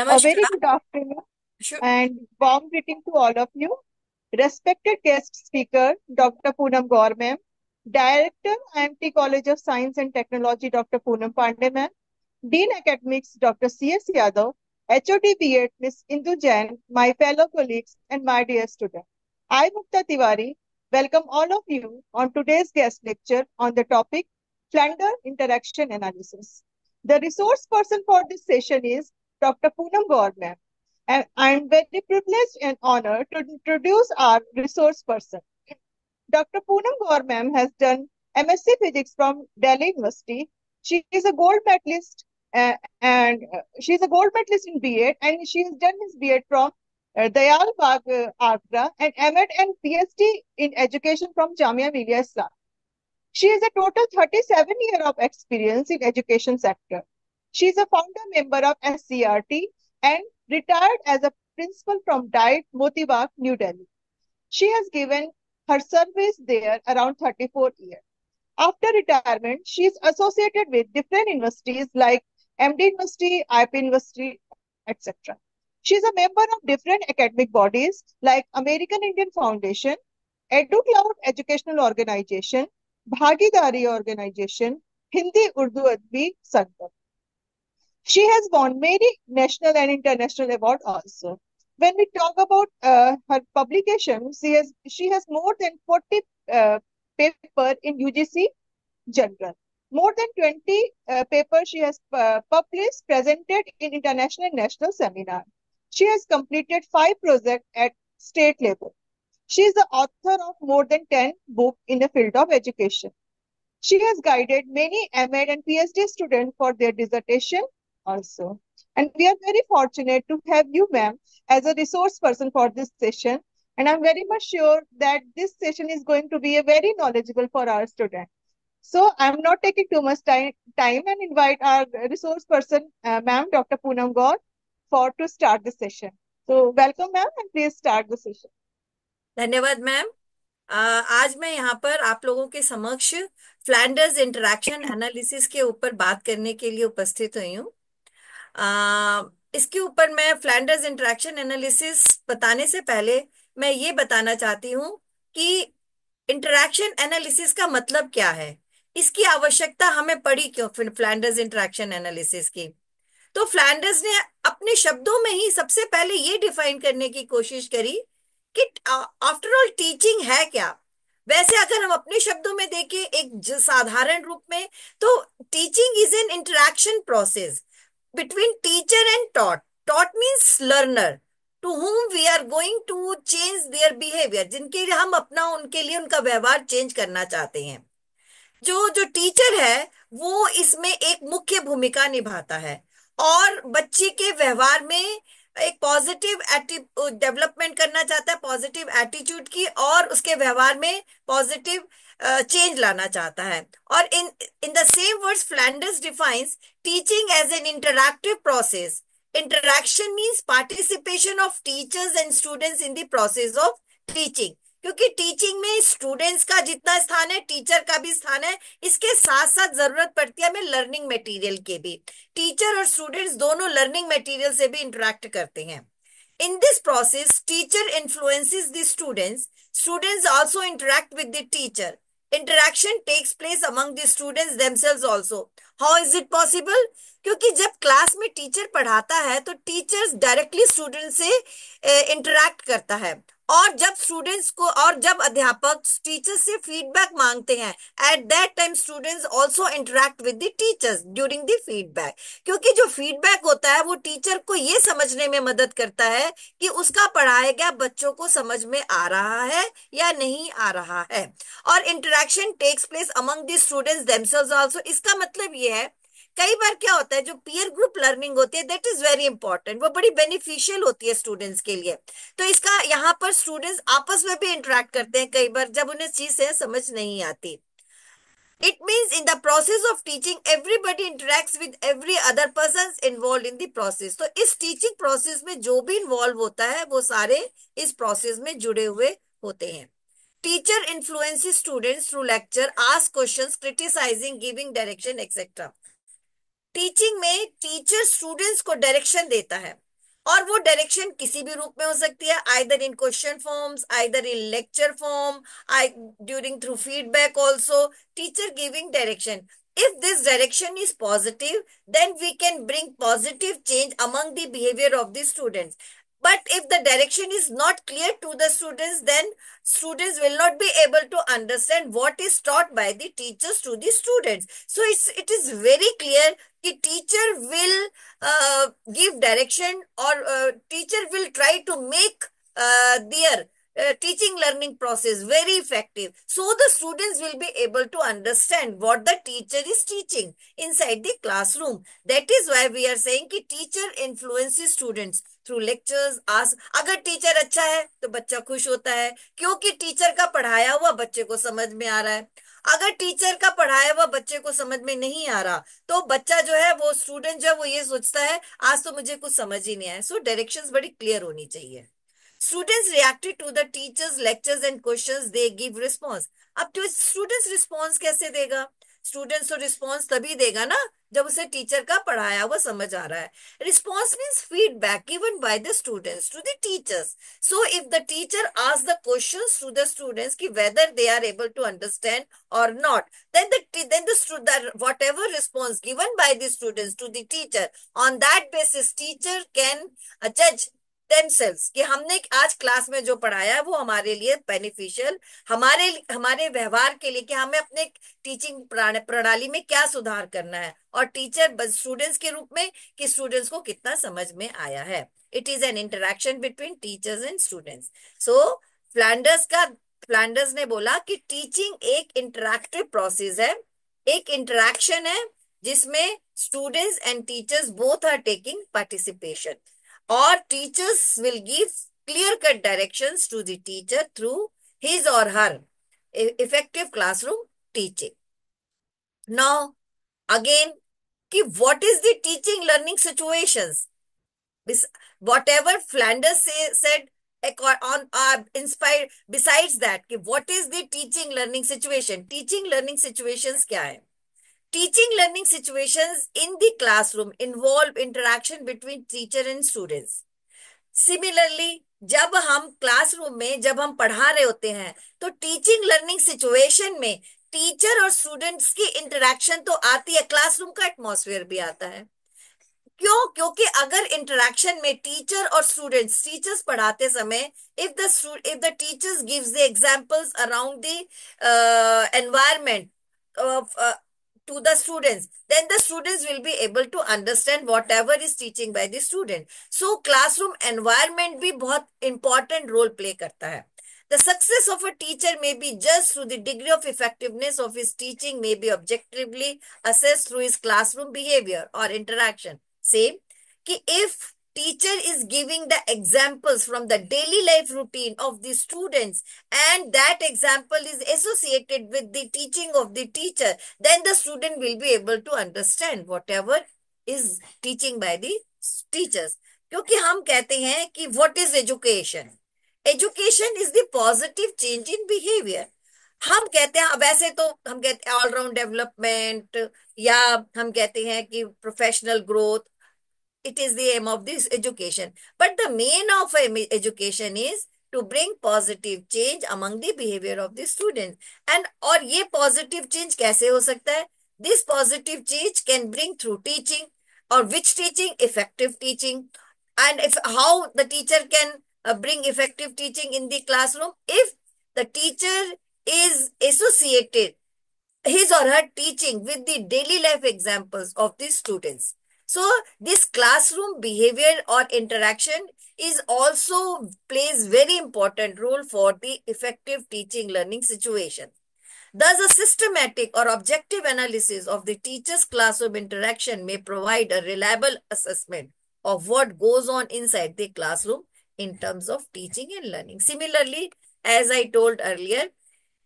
A very good afternoon and warm greeting to all of you. Respected guest speaker, Dr. Poonam Gaur ma'am, Director, IMT College of Science and Technology, Dr. Poonam Pandey ma'am, Dean Academics, Dr. C.S. Yadav, HOD B.Ed, Ms. Indu Jain, my fellow colleagues, and my dear students. I, Mukta Tiwari, welcome all of you on today's guest lecture on the topic Flander Interaction Analysis. The resource person for this session is Dr. Poonam Gaur, ma'am. And I'm very privileged and honored to introduce our resource person. Dr. Poonam Gaur, ma'am, has done MSc Physics from Delhi University. She is a gold medalist uh, and uh, she she's a gold medalist in BA, and she has done his BA from uh, Dayal Bagh uh, Agra and M.Ed and PhD in education from Jamia Millia Islam. She has a total 37 year of experience in education sector. She is a founder member of SCRT and retired as a principal from Diet Motibagh, New Delhi. She has given her service there around 34 years. After retirement, she is associated with different universities like MD University, IP University, etc. She is a member of different academic bodies like American Indian Foundation, EduCloud Educational Organization, Bhagidari Organization, Hindi Urdu Advi Sangam. She has won many national and international awards also. When we talk about uh, her publications, she has, she has more than 40 uh, papers in UGC General. More than 20 uh, papers she has uh, published, presented in international and national seminar. She has completed five projects at state level. She is the author of more than 10 books in the field of education. She has guided many MA and PhD students for their dissertation also. And we are very fortunate to have you, ma'am, as a resource person for this session. And I'm very much sure that this session is going to be a very knowledgeable for our students. So I'm not taking too much time, time and invite our resource person, uh, ma'am, Dr. Poonam Gaur, for to start the session. So welcome, ma'am, and please start the session. धन्यवाद ma'am uh, आज मैं यहाँ पर आप लोगों के समक्ष Flanders interaction analysis के ऊपर बात करने के लिए उपस्थित हुई हूँ इसके ऊपर मैं फ्लैंडर्स इंट्रैक्शन एनालिसिस बताने से पहले मैं ये बताना चाहती हूँ कि इंटरेक्शन एनालिसिस का मतलब क्या है इसकी आवश्यकता हमें पड़ी क्यों फ्लैंडर्स इंट्रैक्शन एनालिसिस की तो फ्लैंडर्स ने अपने शब्दों में ही सबसे पहले ये डिफाइन करने की कोशिश करी कि आफ्टर ऑल टीचिंग है क्या वैसे अगर हम अपने शब्दों में देखें एक साधारण रूप में तो teaching is an interaction process between teacher and taught. Taught means learner. to whom we are going to change their behavior जिनके लिए हम अपना उनके लिए उनका व्यवहार चेंज करना चाहते हैं जो जो टीचर है वो इसमें एक मुख्य भूमिका निभाता है और बच्चे के व्यवहार में एक पॉजिटिव डेवलपमेंट करना चाहता है पॉजिटिव एटीट्यूड की और उसके व्यवहार में पॉजिटिव चेंज लाना चाहता है और in in the same words Flanders defines teaching as an interactive process interaction means participation of teachers and students in the process of teaching क्योंकि टीचिंग में स्टूडेंट्स का जितना स्थान है टीचर का भी स्थान है इसके साथ साथ जरूरत पड़ती है हमें लर्निंग मटेरियल के भी टीचर और स्टूडेंट्स दोनों लर्निंग मटेरियल से भी इंटरेक्ट करते हैं in this process teacher influences the students students also interact with the teacher interaction takes place among the students themselves also how is it possible क्योंकि जब क्लास में teacher पढ़ाता है तो टीचर्स डायरेक्टली स्टूडेंट से interact eh, करता है और जब स्टूडेंट्स को और जब अध्यापक टीचर्स से फीडबैक मांगते हैं at that time students also interact with the teachers during the feedback क्योंकि जो फीडबैक होता है वो टीचर को ये समझने में मदद करता है कि उसका पढ़ाया गया बच्चों को समझ में आ रहा है या नहीं आ रहा है और interaction takes place among the students also इसका मतलब ये है कई बार क्या होता है जो पीयर ग्रुप लर्निंग होती है दैट इज वेरी इंपॉर्टेंट वो बड़ी बेनिफिशियल होती है स्टूडेंट्स के लिए तो इसका यहाँ पर स्टूडेंट्स आपस में भी इंटरेक्ट करते हैं कई बार जब उन्हें चीज समझ नहीं आती it means in the process of teaching everybody interact with every other person involve in the process तो इस टीचिंग प्रोसेस में जो भी इन्वॉल्व होता है वो सारे इस प्रोसेस में जुड़े हुए होते हैं teacher influences students through lecture ask questions criticizing giving direction etcetera teaching में टीचर स्टूडेंट्स को डायरेक्शन देता है और वो डायरेक्शन किसी भी रूप में हो सकती है either in question forms either in lecture form I during through feedback also teacher giving direction if this direction is positive then we can bring positive change among the behaviour of the students but if the direction is not clear to the students then students will not be able to understand what is taught by the teachers to the students so it's it is very clear the teacher will uh, give direction or uh, teacher will try to make uh, their uh, teaching learning process very effective so the students will be able to understand what the teacher is teaching inside the classroom that is why we are saying that teacher influences students through lectures as अगर teacher अच्छा है तो बच्चा खुश होता है क्योंकि teacher का पढ़ाया हुआ बच्चे को समझ में आ रहा है अगर टीचर का पढ़ाया हुआ बच्चे को समझ में नहीं आ रहा तो बच्चा जो है वो स्टूडेंट जो है वो ये सोचता है आज तो मुझे कुछ समझ ही नहीं आया सो डायरेक्शन बड़ी क्लियर होनी चाहिए Students reacted to the teacher's lectures and questions they give response. अब तो स्टूडेंट्स रिस्पॉन्स कैसे देगा स्टूडेंट्स तो रिस्पॉन्स तभी देगा ना जब उसे टीचर का पढ़ाया हुआ समझ आ रहा है response means feedback given by the students to the teachers so if the teacher आज the question to the students की whether they are able to understand और not then the then the whatever response given by the students to the teacher on that basis teacher can uh, themselves कि हमने आज class में जो पढ़ाया है वो हमारे लिए बेनिफिशियल हमारे हमारे व्यवहार के लिए कि हमें अपने टीचिंग प्रणाली में क्या सुधार करना है और टीचर स्टूडेंट्स के रूप में कि स्टूडेंट्स को कितना समझ में आया है it is an interaction between teachers and students so Flanders का फ्लैंडर्स ने बोला कि टीचिंग एक इंटरेक्टिव प्रोसेस है एक इंटरेक्शन है जिसमें students and teachers both are taking participation or teachers will give clear cut directions to the teacher through his or her effective classroom teaching now again ki what is the teaching learning situations whatever flanders say, said on uh, inspired besides that ki what is the teaching learning situation teaching learning situations kya hai Teaching learning situations in the classroom involve interaction between teacher and students. Similarly जब हम classroom में जब हम पढ़ा रहे होते हैं तो टीचिंग लर्निंग सिचुएशन में टीचर और स्टूडेंट्स की इंटरेक्शन तो आती है क्लासरूम का एटमोसफियर भी आता है क्यों क्योंकि अगर इंटरेक्शन में टीचर और स्टूडेंट्स टीचर्स पढ़ाते समय if the if the teachers gives the examples around the environment to the students. Then the students will be able to understand whatever is teaching by the student. So classroom environment be both important role play करता है. The success of a teacher may be just through the degree of effectiveness of his teaching may be objectively assessed through his classroom behavior or interaction. Same कि if teacher is giving the examples from the daily life routine of the students and that example is associated with the teaching of the teacher then the student will be able to understand whatever is teaching by the teachers क्योंकि हम कहते हैं कि what Education education education is the positive change in behaviour हम कहते हैं वैसे तो हम कहते हैं या हम कहते हैं कि it is the aim of this education. But the main of education is to bring positive change among the behavior of the student. And or, ये positive change कैसे हो सकता है This positive change can bring through teaching or which teaching? Effective teaching. And if how the teacher can uh, bring effective teaching in the classroom if the teacher is associated his or her teaching with the daily life examples of the students. So this classroom behavior or interaction is also plays very important role for the effective teaching learning situation. Thus, a systematic or objective analysis of the teacher's classroom interaction may provide a reliable assessment of what goes on inside the classroom in terms of teaching and learning. Similarly, as I told earlier,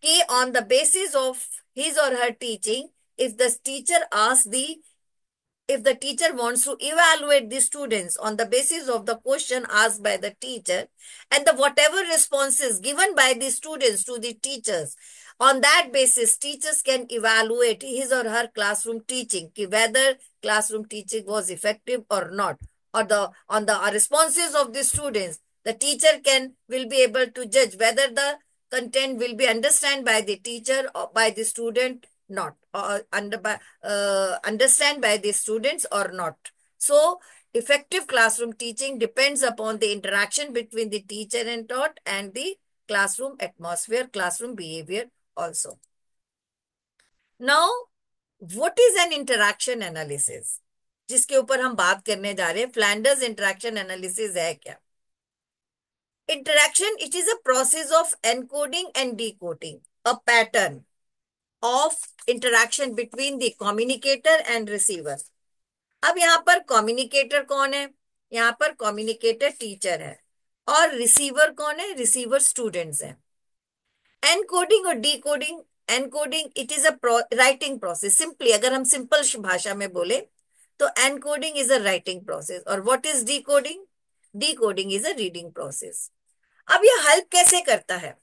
he on the basis of his or her teaching, if the teacher asks the if the teacher wants to evaluate the students on the basis of the question asked by the teacher and the whatever responses given by the students to the teachers on that basis teachers can evaluate his or her classroom teaching whether classroom teaching was effective or not or the on the responses of the students the teacher can will be able to judge whether the content will be understood by the teacher or by the student not uh, under by, uh, understand by the students or not. So effective classroom teaching depends upon the interaction between the teacher and taught and the classroom atmosphere, classroom behavior also. Now, what is an interaction analysis? जिसके ऊपर हम बात करने जा रहे हैं Flanders interaction analysis है क्या interaction it is a process of encoding and decoding a pattern of interaction between the communicator and receiver अब यहाँ पर कम्युनिकेटर कौन है यहाँ पर कम्युनिकेटर टीचर है और रिसीवर कौन है रिसीवर स्टूडेंट्स हैं एनकोडिंग और decoding encoding it is a writing process simply अगर हम सिंपल भाषा में बोले तो encoding is a writing process और what is decoding decoding is a reading process अब यह हेल्प कैसे करता है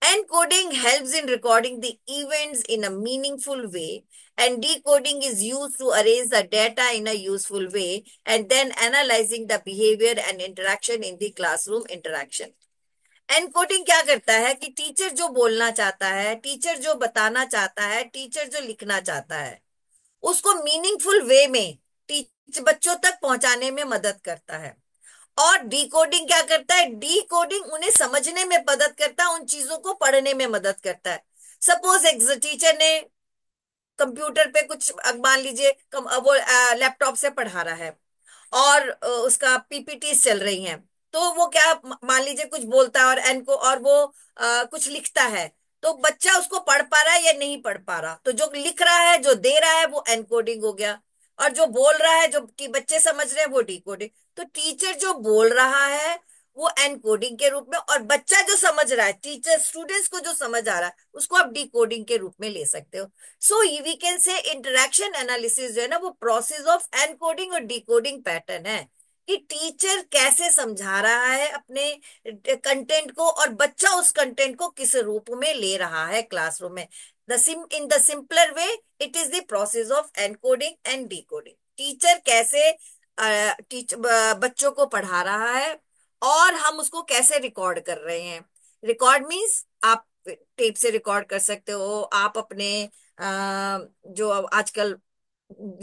Encoding helps in recording the events in a meaningful way and decoding is used to arrange the data in a useful way and then analyzing the behavior and interaction in the classroom interaction. Encoding क्या करता है कि teacher जो बोलना चाहता है teacher जो बताना चाहता है टीचर जो लिखना चाहता है उसको मीनिंगफुल वे में टीच बच्चों तक पहुंचाने में मदद करता है और डिकोडिंग क्या करता है डिकोडिंग उन्हें समझने में मदद करता है उन चीजों को पढ़ने में मदद करता है सपोज एक टीचर ने कंप्यूटर पे कुछ मान लीजिए वो लैपटॉप से पढ़ा रहा है और उसका पीपीटी चल रही है तो वो क्या मान लीजिए कुछ बोलता है और एन को और वो आ, कुछ लिखता है तो बच्चा उसको पढ़ पा रहा है या नहीं पढ़ पा रहा तो जो लिख रहा है जो दे रहा है वो एनकोडिंग हो गया और जो बोल रहा है जो कि बच्चे समझ रहे हैं वो डिकोडिंग तो टीचर जो बोल रहा है वो एनकोडिंग के रूप में और बच्चा जो समझ रहा है टीचर स्टूडेंट्स को जो समझ आ रहा है उसको आप डिकोडिंग के रूप में ले सकते हो so we can say interaction analysis जो है ना वो प्रोसेस ऑफ एनकोडिंग और डिकोडिंग पैटर्न है कि टीचर कैसे समझा रहा है अपने कंटेंट को और बच्चा उस कंटेंट को किस रूप में ले रहा है क्लासरूम में the sim in the simpler way it is the process of encoding and decoding teacher कैसे टीच बच्चों को पढ़ा रहा है और हम उसको कैसे रिकॉर्ड कर रहे हैं रिकॉर्ड मीन्स आप टेप से रिकॉर्ड कर सकते हो आप अपने जो आजकल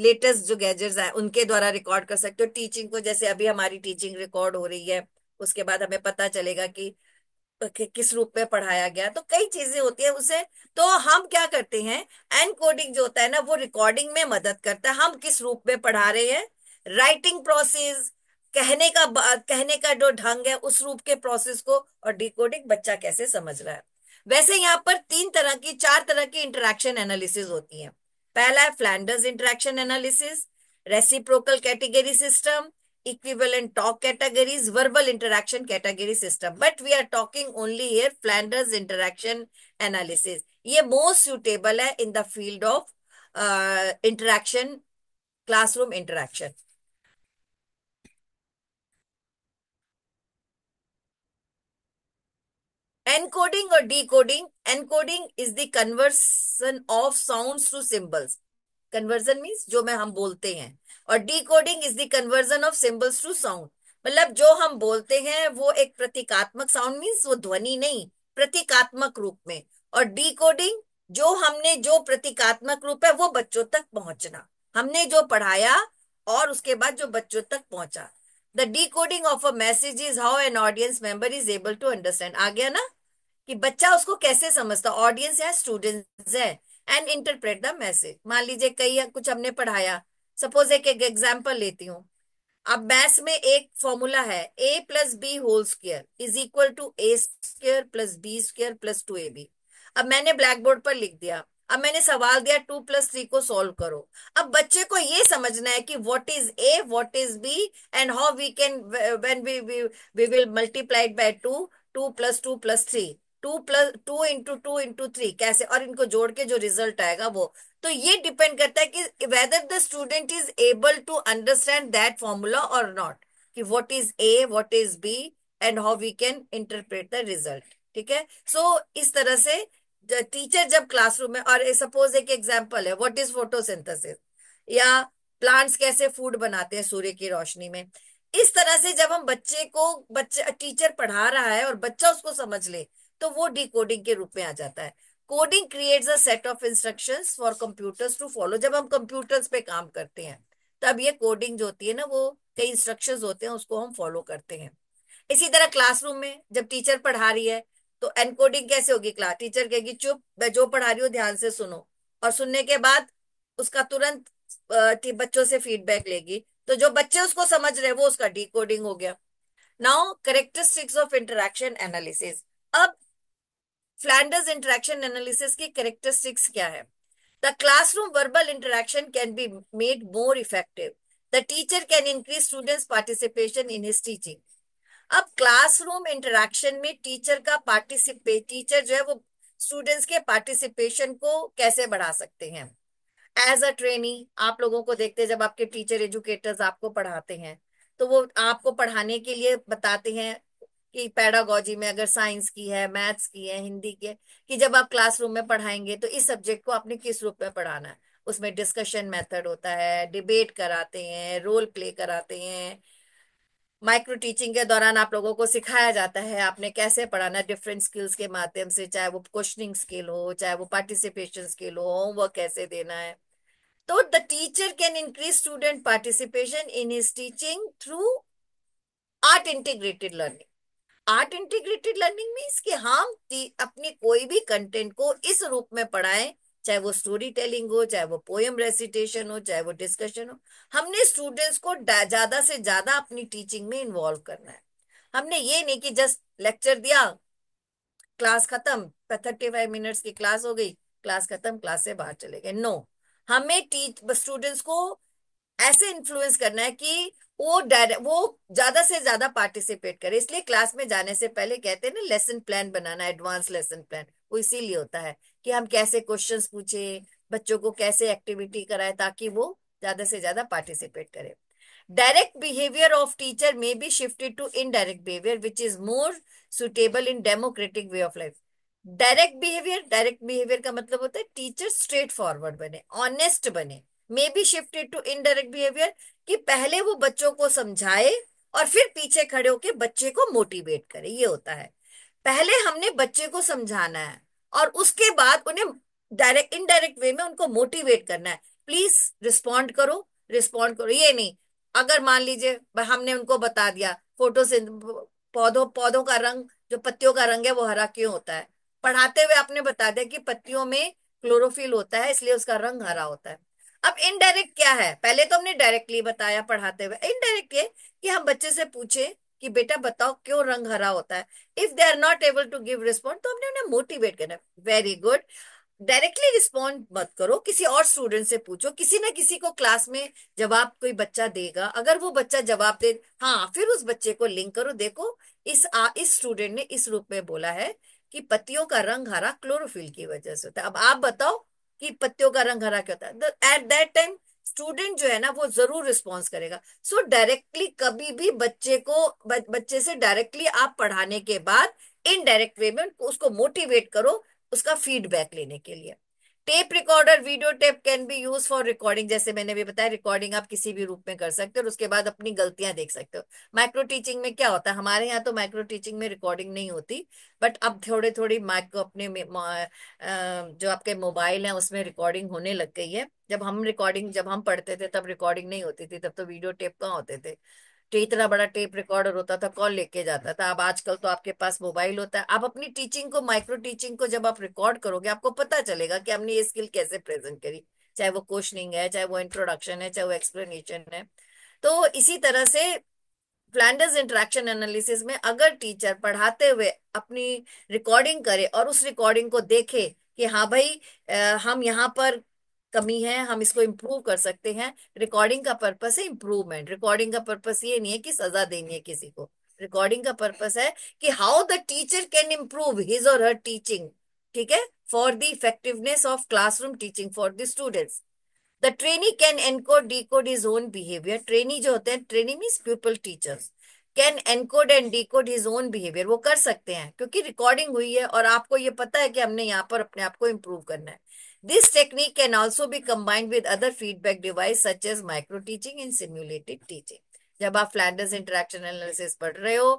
लेटेस्ट जो गैजेट्स हैं उनके द्वारा रिकॉर्ड कर सकते हो टीचिंग को जैसे अभी हमारी टीचिंग रिकॉर्ड हो रही है उसके बाद हमें पता चलेगा कि किस रूप में पढ़ाया गया तो कई चीजें होती है उसे तो हम क्या करते हैं एनकोडिंग जो होता है ना वो रिकॉर्डिंग में मदद करता है हम किस रूप में पढ़ा रहे हैं राइटिंग प्रोसेस कहने का कहने का जो ढंग है उस रूप के प्रोसेस को और डिकोडिंग बच्चा कैसे समझ रहा है वैसे यहाँ पर तीन तरह की चार तरह की इंटरेक्शन एनालिसिस होती है पहला है Flanders interaction analysis reciprocal category system equivalent talk categories verbal interaction category system but we are talking only here Flanders interaction analysis ये मोस्ट सुटेबल है in the field of interaction classroom interaction और decoding encoding is the conversion of sound to symbols conversion means जो मैं हम बोलते हैं और decoding is the conversion of symbols to sound मतलब जो हम बोलते हैं वो एक प्रतीकात्मक साउंड मीन्स वो ध्वनि नहीं प्रतीकात्मक रूप में और डी कोडिंग जो हमने जो प्रतीकात्मक रूप है वो बच्चों तक पहुंचना हमने जो पढ़ाया और उसके बाद जो बच्चों तक पहुंचा the decoding of a message is how an audience member is able to understand आ गया ना कि बच्चा उसको कैसे समझता ऑडियंस है स्टूडेंट्स है एंड इंटरप्रेट द मैसेज मान लीजिए कई कुछ हमने पढ़ाया सपोज एक एग्जाम्पल लेती हूँ अब मैथ्स में एक फॉर्मूला है A plus B whole square is equal to A square plus B square plus two A B अब मैंने ब्लैक बोर्ड पर लिख दिया अब मैंने सवाल दिया टू प्लस थ्री को सॉल्व करो अब बच्चे को ये समझना है कि what is A what is B and how we can when we we will multiplied by two two plus two plus three two plus two into two into three कैसे और इनको जोड़ के जो रिजल्ट आएगा वो तो ये डिपेंड करता है कि whether the student is able to understand that formula और नॉट कि what is A what is B and how we can interpret the result ठीक है सो so, इस तरह से टीचर जब क्लासरूम में और सपोज एक एग्जाम्पल है व्हाट इज फोटोसिंथेसिस या प्लांट्स कैसे फूड बनाते हैं सूर्य की रोशनी में इस तरह से जब हम बच्चे को बच्चे टीचर पढ़ा रहा है और बच्चा उसको समझ ले तो वो डिकोडिंग के रूप में आ जाता है coding creates a set of instructions for computers to follow जब हम कंप्यूटर्स पे काम करते हैं तब ये कोडिंग जो होती है ना वो कई इंस्ट्रक्शंस होते हैं उसको हम फॉलो करते हैं इसी तरह क्लासरूम में जब टीचर पढ़ा रही है तो एनकोडिंग कैसे होगी क्लास टीचर कहेगी चुप मैं जो पढ़ा रही हूँ ध्यान से सुनो और सुनने के बाद उसका तुरंत बच्चों से फीडबैक लेगी तो जो बच्चे उसको समझ रहे वो उसका डिकोडिंग हो गया now characteristics of interaction analysis अब फ्लैंडर्स इंटरेक्शन एनालिसिस के करेक्टरिस्टिक्स क्या है the classroom verbal interaction can be made more effective the teacher can increase students participation in his teaching अब क्लासरूम इंटरेक्शन में टीचर का participate teacher जो है वो स्टूडेंट्स के पार्टिसिपेशन को कैसे बढ़ा सकते हैं एज अ ट्रेनी आप लोगों को देखते हैं जब आपके टीचर एजुकेटर्स आपको पढ़ाते हैं तो वो आपको पढ़ाने के लिए बताते हैं कि पैडागोजी में अगर साइंस की है मैथ्स की है हिंदी की है कि जब आप क्लासरूम में पढ़ाएंगे तो इस सब्जेक्ट को आपने किस रूप में पढ़ाना है उसमें डिस्कशन मेथड होता है डिबेट कराते हैं रोल प्ले कराते हैं माइक्रो टीचिंग के दौरान आप लोगों को सिखाया जाता है आपने कैसे पढ़ाना डिफरेंट स्किल्स के माध्यम से चाहे वो क्वेश्चनिंग स्किल हो चाहे वो पार्टिसिपेशन स्किल हो होमवर्क कैसे देना है तो the teacher can increase student participation in his teaching through art integrated learning art integrated learning means कि हम अपने कोई भी कंटेंट को इस रूप में पढ़ाएं चाहे वो स्टोरी टेलिंग हो चाहे वो पोएम रेसिटेशन हो चाहे वो डिस्कशन हो हमने स्टूडेंट्स को ज्यादा से ज्यादा अपनी टीचिंग में इन्वॉल्व करना है हमने ये नहीं कि जस्ट लेक्चर दिया क्लास खत्म थर्टी फाइव मिनट्स की क्लास हो गई क्लास खत्म क्लास से बाहर चले गए नो हमें टीच स्टूडेंट्स को ऐसे इन्फ्लुएंस करना है कि वो डायरेक्ट वो ज्यादा से ज्यादा पार्टिसिपेट करे इसलिए क्लास में जाने से पहले कहते हैं ना लेसन प्लान बनाना एडवांस लेसन प्लान वो इसीलिए होता है कि हम कैसे क्वेश्चन पूछे बच्चों को कैसे एक्टिविटी कराए ताकि वो ज्यादा से ज्यादा पार्टिसिपेट करे direct behaviour of teacher may be shifted to indirect behaviour which is more suitable in democratic way of life direct behaviour direct behaviour का मतलब होता है टीचर स्ट्रेट फॉरवर्ड बने ऑनेस्ट बने may be shifted to indirect behaviour कि पहले वो बच्चों को समझाए और फिर पीछे खड़े होकर बच्चे को मोटिवेट करे ये होता है पहले हमने बच्चे को समझाना है और उसके बाद उन्हें डायरेक्ट इनडायरेक्ट वे में उनको मोटिवेट करना है प्लीज रिस्पॉन्ड करो रिस्पॉन्ड करो ये नहीं अगर मान लीजिए हमने उनको बता दिया फोटो से पौधों पौधों का रंग जो पत्तियों का रंग है वो हरा क्यों होता है पढ़ाते हुए आपने बता दिया कि पत्तियों में क्लोरोफिल होता है इसलिए उसका रंग हरा होता है अब इनडायरेक्ट क्या है पहले तो हमने डायरेक्टली बताया पढ़ाते हुए इनडायरेक्ट ये कि हम बच्चे से पूछे कि बेटा बताओ क्यों रंग हरा होता है if they are not able to give respond तो हमने उन्हें मोटिवेट करना वेरी गुड डायरेक्टली रिस्पॉन्ड मत करो किसी और स्टूडेंट से पूछो किसी ना किसी को क्लास में जवाब कोई बच्चा देगा अगर वो बच्चा जवाब दे हाँ फिर उस बच्चे को लिंक करो देखो इस आ, इस स्टूडेंट ने इस रूप में बोला है कि पत्तियों का रंग हरा क्लोरोफिल की वजह से होता है अब आप बताओ कि पत्तियों का रंग हरा क्या होता है एट दैट टाइम स्टूडेंट जो है ना वो जरूर रिस्पॉन्स करेगा सो so, डायरेक्टली कभी भी बच्चे को बच्चे से डायरेक्टली आप पढ़ाने के बाद इनडायरेक्ट वे में उसको मोटिवेट करो उसका फीडबैक लेने के लिए tape recorder video tape can be use for recording जैसे मैंने भी बताया रिकॉर्डिंग आप किसी भी रूप में कर सकते हो और उसके बाद अपनी गलतियां देख सकते हो माइक्रो टीचिंग में क्या होता है हमारे यहाँ तो माइक्रो टीचिंग में रिकॉर्डिंग नहीं होती बट अब थोड़े थोड़ी माइक्रो अपने जो आपके मोबाइल है उसमें रिकॉर्डिंग होने लग गई है जब हम रिकॉर्डिंग जब हम पढ़ते थे तब रिकॉर्डिंग नहीं होती थी तब तो वीडियो टेप कहाँ होते थे तो इतना बड़ा टेप रिकॉर्डर होता था कौन लेके जाता था अब आजकल तो आपके पास मोबाइल होता है आप अपनी टीचिंग को माइक्रो टीचिंग को जब आप रिकॉर्ड करोगे आपको पता चलेगा कि हमने ये स्किल कैसे प्रेजेंट करी चाहे वो क्वेश्चनिंग है चाहे वो इंट्रोडक्शन है चाहे वो एक्सप्लेनेशन है तो इसी तरह से फ्लैंडर्स इंट्रैक्शन एनालिसिस में अगर टीचर पढ़ाते हुए अपनी रिकॉर्डिंग करे और उस रिकॉर्डिंग को देखे कि हाँ भाई आ, हम यहाँ पर कमी है हम इसको इम्प्रूव कर सकते हैं रिकॉर्डिंग का पर्पस है इम्प्रूवमेंट रिकॉर्डिंग का पर्पस ये नहीं है कि सजा देनी है किसी को रिकॉर्डिंग का पर्पस है कि how the teacher can improve his और हर टीचिंग ठीक है for the effectiveness of classroom teaching for the students the trainee can encode decode his own behaviour trainee जो होते हैं trainee means pupil teachers can encode and decode his own behaviour वो कर सकते हैं क्योंकि रिकॉर्डिंग हुई है और आपको ये पता है कि हमने यहाँ पर अपने आप को इम्प्रूव करना है This technique can also be combined with other feedback device such as micro teaching and simulated teaching. जब आप फ्लैंडर्स इंटरेक्शन एनालिसिस पढ़ रहे हो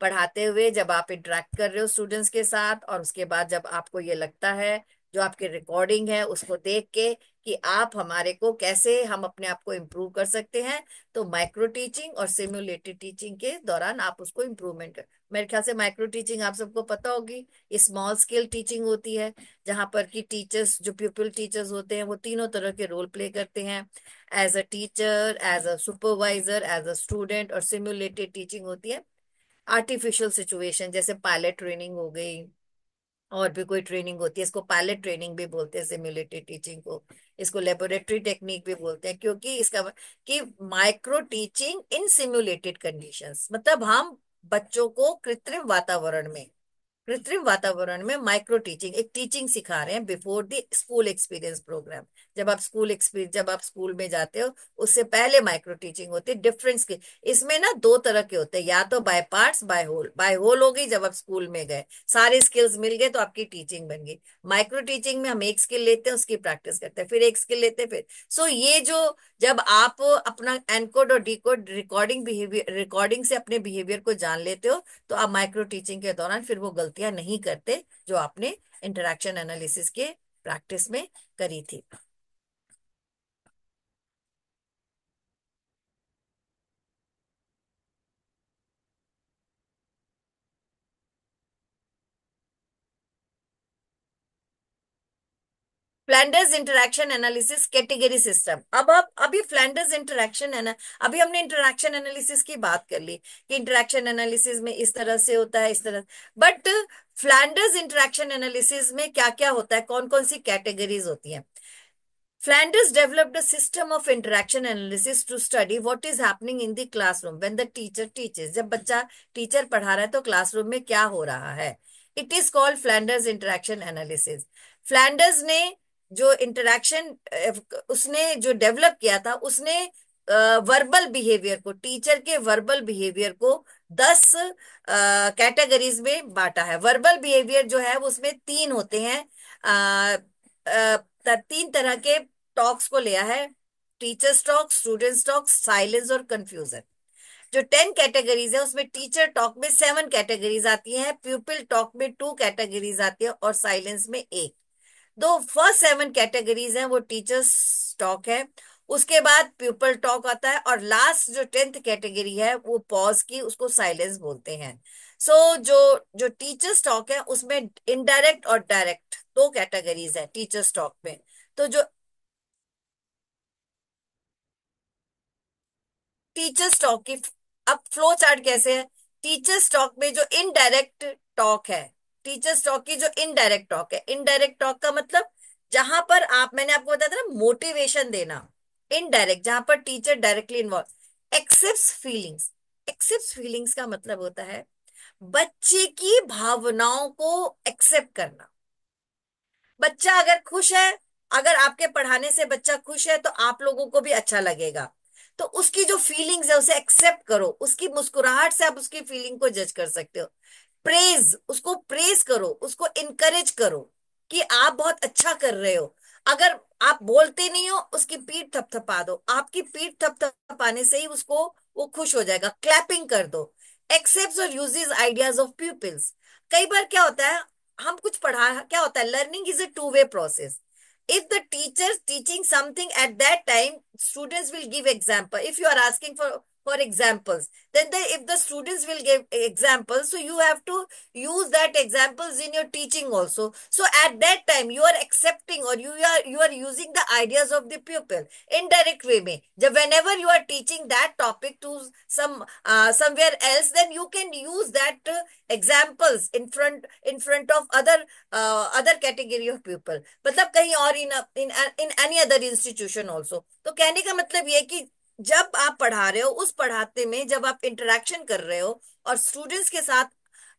पढ़ाते हुए जब आप इंटरेक्ट कर रहे हो स्टूडेंट्स के साथ और उसके बाद जब आपको ये लगता है जो आपके रिकॉर्डिंग है उसको देख के कि आप हमारे को कैसे हम अपने आप को इम्प्रूव कर सकते हैं तो माइक्रो टीचिंग और सिमुलेटेड टीचिंग के दौरान आप उसको इम्प्रूवमेंट कर मेरे ख्याल से माइक्रो टीचिंग आप सबको पता होगी स्मॉल स्केल टीचिंग होती है जहाँ पर कि टीचर्स जो प्यूपल टीचर्स होते हैं वो तीनों तरह के रोल प्ले करते हैं as a teacher as a supervisor as a student और सिमुलेटेड टीचिंग होती है आर्टिफिशियल सिचुएशन जैसे पायलट ट्रेनिंग हो गई और भी कोई ट्रेनिंग होती है इसको पायलट ट्रेनिंग भी बोलते हैं सिम्युलेटेड टीचिंग को इसको लेबोरेटरी टेक्निक भी बोलते हैं क्योंकि इसका कि micro teaching in simulated conditions मतलब हम बच्चों को कृत्रिम वातावरण में कृत्रिम वातावरण में माइक्रो टीचिंग एक टीचिंग सिखा रहे हैं before the school experience programme जब आप स्कूल एक्सपीरियंस जब आप स्कूल में जाते हो उससे पहले माइक्रो टीचिंग होती है डिफरेंस की इसमें ना दो तरह के होते हैं या तो by parts by whole by whole हो गई जब आप स्कूल में गए सारे स्किल्स मिल गए तो आपकी टीचिंग बन गई माइक्रो टीचिंग में हम एक स्किल लेते हैं उसकी प्रैक्टिस करते हैं फिर एक स्किल लेते हैं फिर सो so, ये जो जब आप अपना एनकोड और डीकोड रिकॉर्डिंग बिहेवियर रिकॉर्डिंग से अपने बिहेवियर को जान लेते हो तो आप माइक्रो टीचिंग के दौरान फिर वो गलती गलतियां नहीं करते जो आपने इंटरेक्शन एनालिसिस के प्रैक्टिस में करी थी Flanders interaction analysis category system अब आप अभी फ्लैंडर्स इंटरेक्शन है ना अभी हमने इंटरेक्शन एनालिसिस की बात कर ली कि इंटरेक्शन एनालिसिस में इस तरह से होता है इस तरह बट फ्लैंडर्स इंटरेक्शन एनालिसिस में क्या क्या होता है कौन कौन सी कैटेगरीज होती है Flanders developed system of interaction analysis to study what is happening in in classroom when the teacher teaches. जब बच्चा टीचर पढ़ा रहा है तो क्लासरूम में क्या हो रहा है it is called Flanders interaction analysis Flanders ने जो इंटरेक्शन उसने जो डेवलप किया था उसने वर्बल बिहेवियर को टीचर के वर्बल बिहेवियर को दस कैटेगरीज में बांटा है वर्बल बिहेवियर जो है उसमें तीन होते हैं आ, आ, तीन तरह के टॉक्स को लिया है teachers talk students talk silence और कंफ्यूजन जो टेन कैटेगरीज है उसमें टीचर टॉक में सेवन कैटेगरीज आती है प्यूपिल टॉक में टू कैटेगरीज आती है और साइलेंस में एक दो फर्स्ट सेवन कैटेगरीज हैं वो टीचर्स टॉक है उसके बाद पीपल टॉक आता है और लास्ट जो टेंथ कैटेगरी है वो पॉज की उसको साइलेंस बोलते हैं सो so, जो जो टीचर्स टॉक है उसमें इनडायरेक्ट और डायरेक्ट दो कैटेगरीज है टीचर्स टॉक में तो जो टीचर्स टॉक की अब फ्लो चार्ट कैसे है टीचर्स टॉक में जो इनडायरेक्ट टॉक है टीचर्स टॉक की जो इनडायरेक्ट टॉक है इनडायरेक्ट टॉक का मतलब जहां पर आप मैंने आपको बताया था ना मोटिवेशन देना इनडायरेक्ट जहां पर teacher directly involve accept feelings accept feelings का मतलब होता है बच्चे की भावनाओं को एक्सेप्ट करना बच्चा अगर खुश है अगर आपके पढ़ाने से बच्चा खुश है तो आप लोगों को भी अच्छा लगेगा तो उसकी जो फीलिंग्स है उसे एक्सेप्ट करो उसकी मुस्कुराहट से आप उसकी फीलिंग को जज कर सकते हो प्रेज उसको प्रेज करो उसको इनकरेज करो कि आप बहुत अच्छा कर रहे हो अगर आप बोलते नहीं हो उसकी पीठ थपथपा दो आपकी पीठ थपथपाने से ही उसको वो खुश हो जाएगा क्लैपिंग कर दो एक्सेप्ट और यूजेज आइडियाज ऑफ पीपल्स कई बार क्या होता है हम कुछ पढ़ा क्या होता है learning is a two way process if the teacher teaching something at that time students will give example if you are asking for for examples. Then the, if the students will give examples, so you have to use that examples in your teaching also. So at that time, you are accepting or you are you are using the ideas of the pupil in direct way. Whenever you are teaching that topic to some uh, somewhere else, then you can use that uh, examples in front in front of other uh, other category of pupil. मतलब कहीं और in, in in any other institution also. तो कहने का मतलब ये कि जब आप पढ़ा रहे हो उस पढ़ाते में जब आप इंटरेक्शन कर रहे हो और स्टूडेंट्स के साथ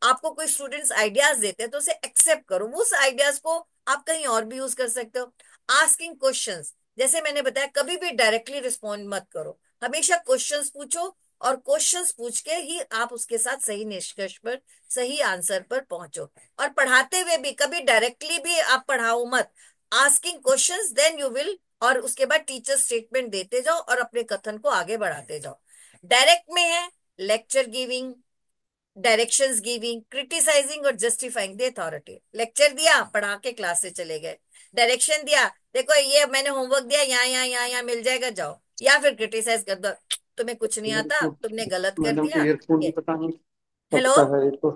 आपको कोई स्टूडेंट्स आइडियाज देते हैं तो उसे एक्सेप्ट करो उस आइडियाज को आप कहीं और भी यूज कर सकते हो आस्किंग क्वेश्चन जैसे मैंने बताया कभी भी डायरेक्टली रिस्पॉन्ड मत करो हमेशा क्वेश्चन पूछो और क्वेश्चंस पूछ के ही आप उसके साथ सही निष्कर्ष पर सही आंसर पर पहुंचो और पढ़ाते हुए भी कभी डायरेक्टली भी आप पढ़ाओ मत asking questions then you will और उसके बाद टीचर स्टेटमेंट देते जाओ और अपने कथन को आगे बढ़ाते जाओ डायरेक्ट में है lecture giving direction giving criticising और जस्टिफाइंग द अथॉरिटी लेक्चर दिया पढ़ा के क्लास से चले गए डायरेक्शन दिया देखो ये मैंने होमवर्क दिया यहाँ यहाँ यहाँ यहाँ मिल जाएगा जाओ या फिर क्रिटिसाइज कर दो तुम्हें कुछ नहीं आता तुमने गलत कर दिया हेलो तो।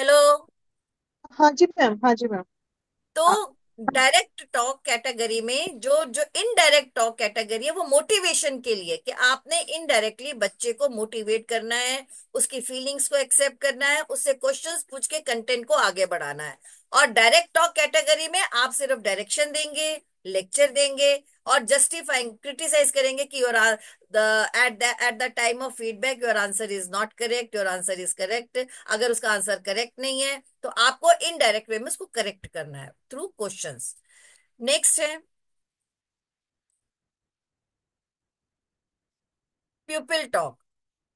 हेलो हाँ जी मैम हाँ जी मैम तो हाँ। डायरेक्ट टॉक कैटेगरी में जो जो इनडायरेक्ट टॉक कैटेगरी है वो मोटिवेशन के लिए कि आपने इनडायरेक्टली बच्चे को मोटिवेट करना है उसकी फीलिंग्स को एक्सेप्ट करना है उससे क्वेश्चंस पूछ के कंटेंट को आगे बढ़ाना है और डायरेक्ट टॉक कैटेगरी में आप सिर्फ डायरेक्शन देंगे लेक्चर देंगे और जस्टिफाइंग क्रिटिसाइज करेंगे कि your at the time of feedback your answer is not correct your answer is correct अगर उसका आंसर करेक्ट नहीं है तो आपको इनडायरेक्ट वे में उसको करेक्ट करना है थ्रू क्वेश्चन नेक्स्ट है प्यूपिल टॉक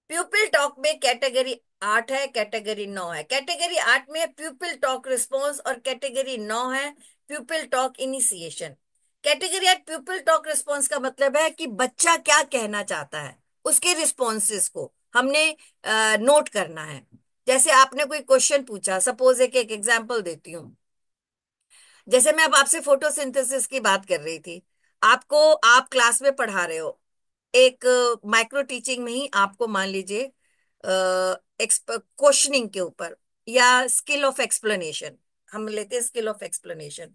प्यूपिल टॉक में कैटेगरी आठ है कैटेगरी नौ है कैटेगरी आठ में प्यूपिल टॉक रिस्पॉन्स और कैटेगरी नौ है pupil talk initiation category eight people talk response का मतलब है कि बच्चा क्या कहना चाहता है उसके रिस्पॉन्सेस को हमने नोट uh, करना है जैसे आपने कोई क्वेश्चन पूछा सपोज एक एक एग्जाम्पल देती हूँ जैसे मैं अब आपसे फोटोसिंथेसिस की बात कर रही थी आपको आप क्लास में पढ़ा रहे हो एक माइक्रो uh, टीचिंग में ही आपको मान लीजिए क्वेश्चनिंग uh, के ऊपर या स्किल ऑफ एक्सप्लेनेशन हम लेते हैं स्किल ऑफ एक्सप्लेनेशन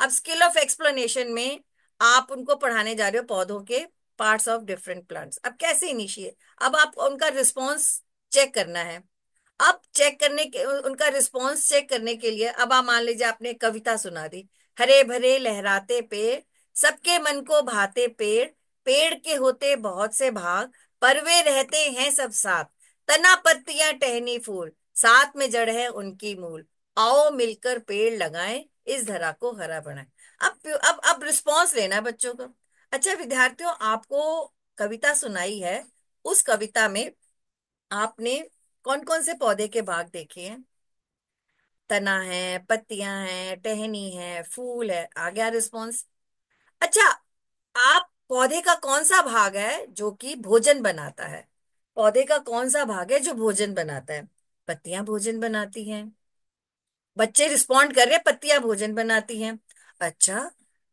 अब स्किल ऑफ एक्सप्लेनेशन में आप उनको पढ़ाने जा रहे हो पौधों के पार्ट्स ऑफ डिफरेंट प्लांट्स अब कैसे इनिशिएट अब आप उनका रिस्पांस चेक करना है अब चेक करने के उनका रिस्पांस चेक करने के लिए अब आप मान लीजिए आपने कविता सुना दी हरे भरे लहराते पेड़ सबके मन को भाते पेड़ पेड़ के होते बहुत से भाग पर वे रहते हैं सब साथ तना पत्तियां टहनी फूल साथ में जड़ है उनकी मूल आओ मिलकर पेड़ लगाएं इस धरा को हरा बनाए अब अब अब रिस्पॉन्स लेना है बच्चों को अच्छा विद्यार्थियों आपको कविता सुनाई है उस कविता में आपने कौन कौन से पौधे के भाग देखे हैं तना है पत्तियां हैं टहनी है फूल है आ गया रिस्पॉन्स अच्छा आप पौधे का कौन सा भाग है जो कि भोजन बनाता है पौधे का कौन सा भाग है जो भोजन बनाता है पत्तियां भोजन बनाती हैं बच्चे रिस्पॉन्ड कर रहे हैं पत्तियां भोजन बनाती हैं अच्छा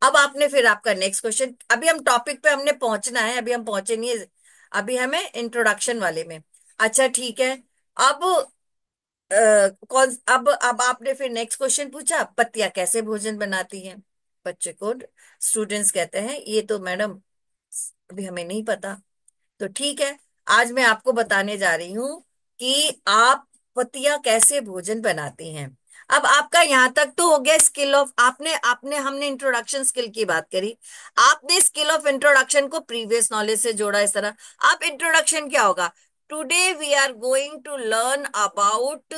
अब आपने फिर आपका नेक्स्ट क्वेश्चन अभी हम टॉपिक पे हमने पहुंचना है अभी हम पहुंचे नहीं है अभी हमें इंट्रोडक्शन वाले में अच्छा ठीक है अब कौन अब अब आपने फिर नेक्स्ट क्वेश्चन पूछा पत्तियां कैसे भोजन बनाती हैं बच्चे को स्टूडेंट्स कहते हैं ये तो मैडम अभी हमें नहीं पता तो ठीक है आज मैं आपको बताने जा रही हूं कि आप पत्तियां कैसे भोजन बनाती हैं अब आपका यहाँ तक तो हो गया स्किल ऑफ आपने आपने हमने इंट्रोडक्शन स्किल की बात करी आपने स्किल ऑफ इंट्रोडक्शन को प्रीवियस नॉलेज से जोड़ा इस तरह अब इंट्रोडक्शन क्या होगा today we are going to learn about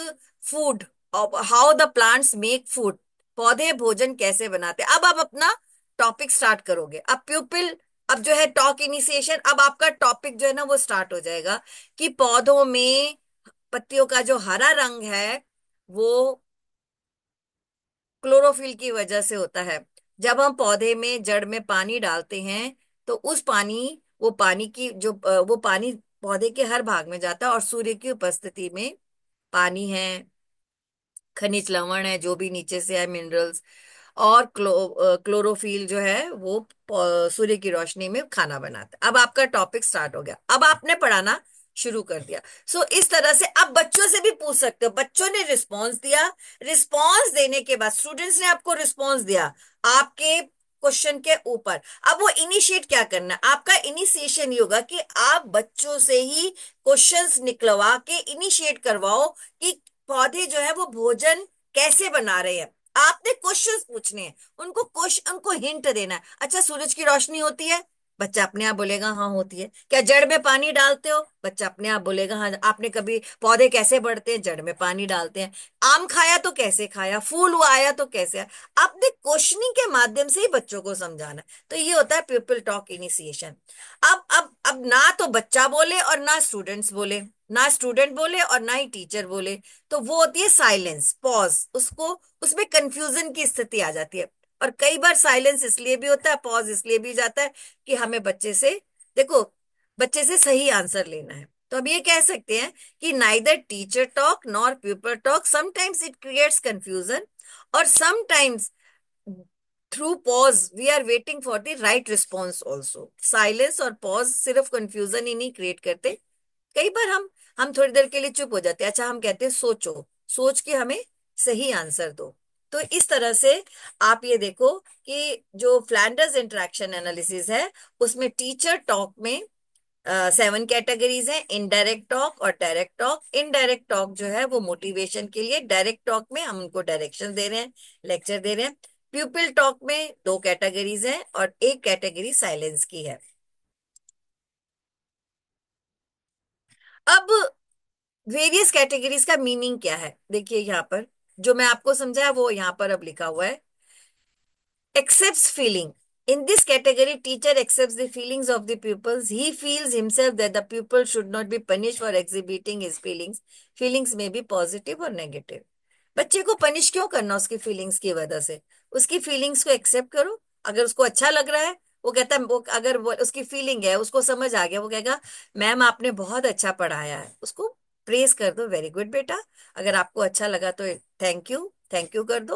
food how the plants make food पौधे भोजन कैसे बनाते अब आप अपना टॉपिक स्टार्ट करोगे अब प्यूपिल अब जो है टॉक इनिशिएशन अब आपका टॉपिक जो है ना वो स्टार्ट हो जाएगा कि पौधों में पत्तियों का जो हरा रंग है वो क्लोरोफिल की वजह से होता है जब हम पौधे में जड़ में पानी डालते हैं तो उस पानी वो पानी की जो वो पानी पौधे के हर भाग में जाता है और सूर्य की उपस्थिति में पानी है खनिज लवण है जो भी नीचे से है मिनरल्स और क्लो क्लोरोफिल जो है वो सूर्य की रोशनी में खाना बनाता है अब आपका टॉपिक स्टार्ट हो गया अब आपने पढ़ाना शुरू कर दिया सो so, इस तरह से आप बच्चों से भी पूछ सकते हो बच्चों ने रिस्पॉन्स दिया रिस्पॉन्स देने के बाद स्टूडेंट्स ने आपको रिस्पॉन्स दिया आपके क्वेश्चन के ऊपर अब वो इनिशिएट क्या करना आपका इनिशिएशन ये होगा कि आप बच्चों से ही क्वेश्चंस निकलवा के इनिशिएट करवाओ कि पौधे जो है वो भोजन कैसे बना रहे हैं आपने क्वेश्चंस पूछने हैं उनको क्वेश्चन उनको हिंट देना है अच्छा सूरज की रोशनी होती है बच्चा अपने आप बोलेगा हाँ होती है क्या जड़ में पानी डालते हो बच्चा अपने आप बोलेगा हाँ आपने कभी पौधे कैसे बढ़ते हैं जड़ में पानी डालते हैं आम खाया तो कैसे खाया फूल आया तो कैसे आया अपने क्वेश्चनिंग के माध्यम से ही बच्चों को समझाना तो ये होता है पीपल टॉक इनिशिएशन अब अब अब ना तो बच्चा बोले और ना स्टूडेंट्स बोले ना स्टूडेंट बोले और ना ही टीचर बोले तो वो होती है साइलेंस पॉज उसको उसमें कंफ्यूजन की स्थिति आ जाती है और कई बार साइलेंस इसलिए भी होता है पॉज इसलिए भी जाता है कि हमें बच्चे से देखो बच्चे से सही आंसर लेना है तो हम ये कह सकते हैं कि neither teacher talk nor people talk sometimes it creates confusion और sometimes through pause we are waiting for the right response also silence और पॉज सिर्फ कंफ्यूजन ही नहीं क्रिएट करते कई बार हम हम थोड़ी देर के लिए चुप हो जाते हैं अच्छा हम कहते हैं सोचो सोच के हमें सही आंसर दो तो इस तरह से आप ये देखो कि जो फ्लैंडर्स इंट्रैक्शन एनालिसिस है उसमें टीचर टॉक में सेवन कैटेगरीज हैं इनडायरेक्ट टॉक और डायरेक्ट टॉक इनडायरेक्ट टॉक जो है वो मोटिवेशन के लिए डायरेक्ट टॉक में हम उनको डायरेक्शन दे रहे हैं लेक्चर दे रहे हैं प्यूपिल टॉक में दो कैटेगरीज हैं और एक कैटेगरी साइलेंस की है अब वेरियस कैटेगरीज का मीनिंग क्या है देखिए यहाँ पर जो मैं आपको समझाया वो यहाँ पर अब लिखा हुआ है accept feeling in this category teacher accept feeling of the he feels himself that the people should not be punish for exhibiting his feelings feelings में भी पॉजिटिव और नेगेटिव बच्चे को पनिश क्यों करना उसकी फीलिंग्स की वजह से उसकी फीलिंग्स को एक्सेप्ट करो अगर उसको अच्छा लग रहा है वो कहता है वो अगर वो, उसकी फीलिंग है उसको समझ आ गया वो कहेगा मैम आपने बहुत अच्छा पढ़ाया है उसको प्रेस कर दो वेरी गुड बेटा अगर आपको अच्छा लगा तो थैंक यू थैंक यू कर दो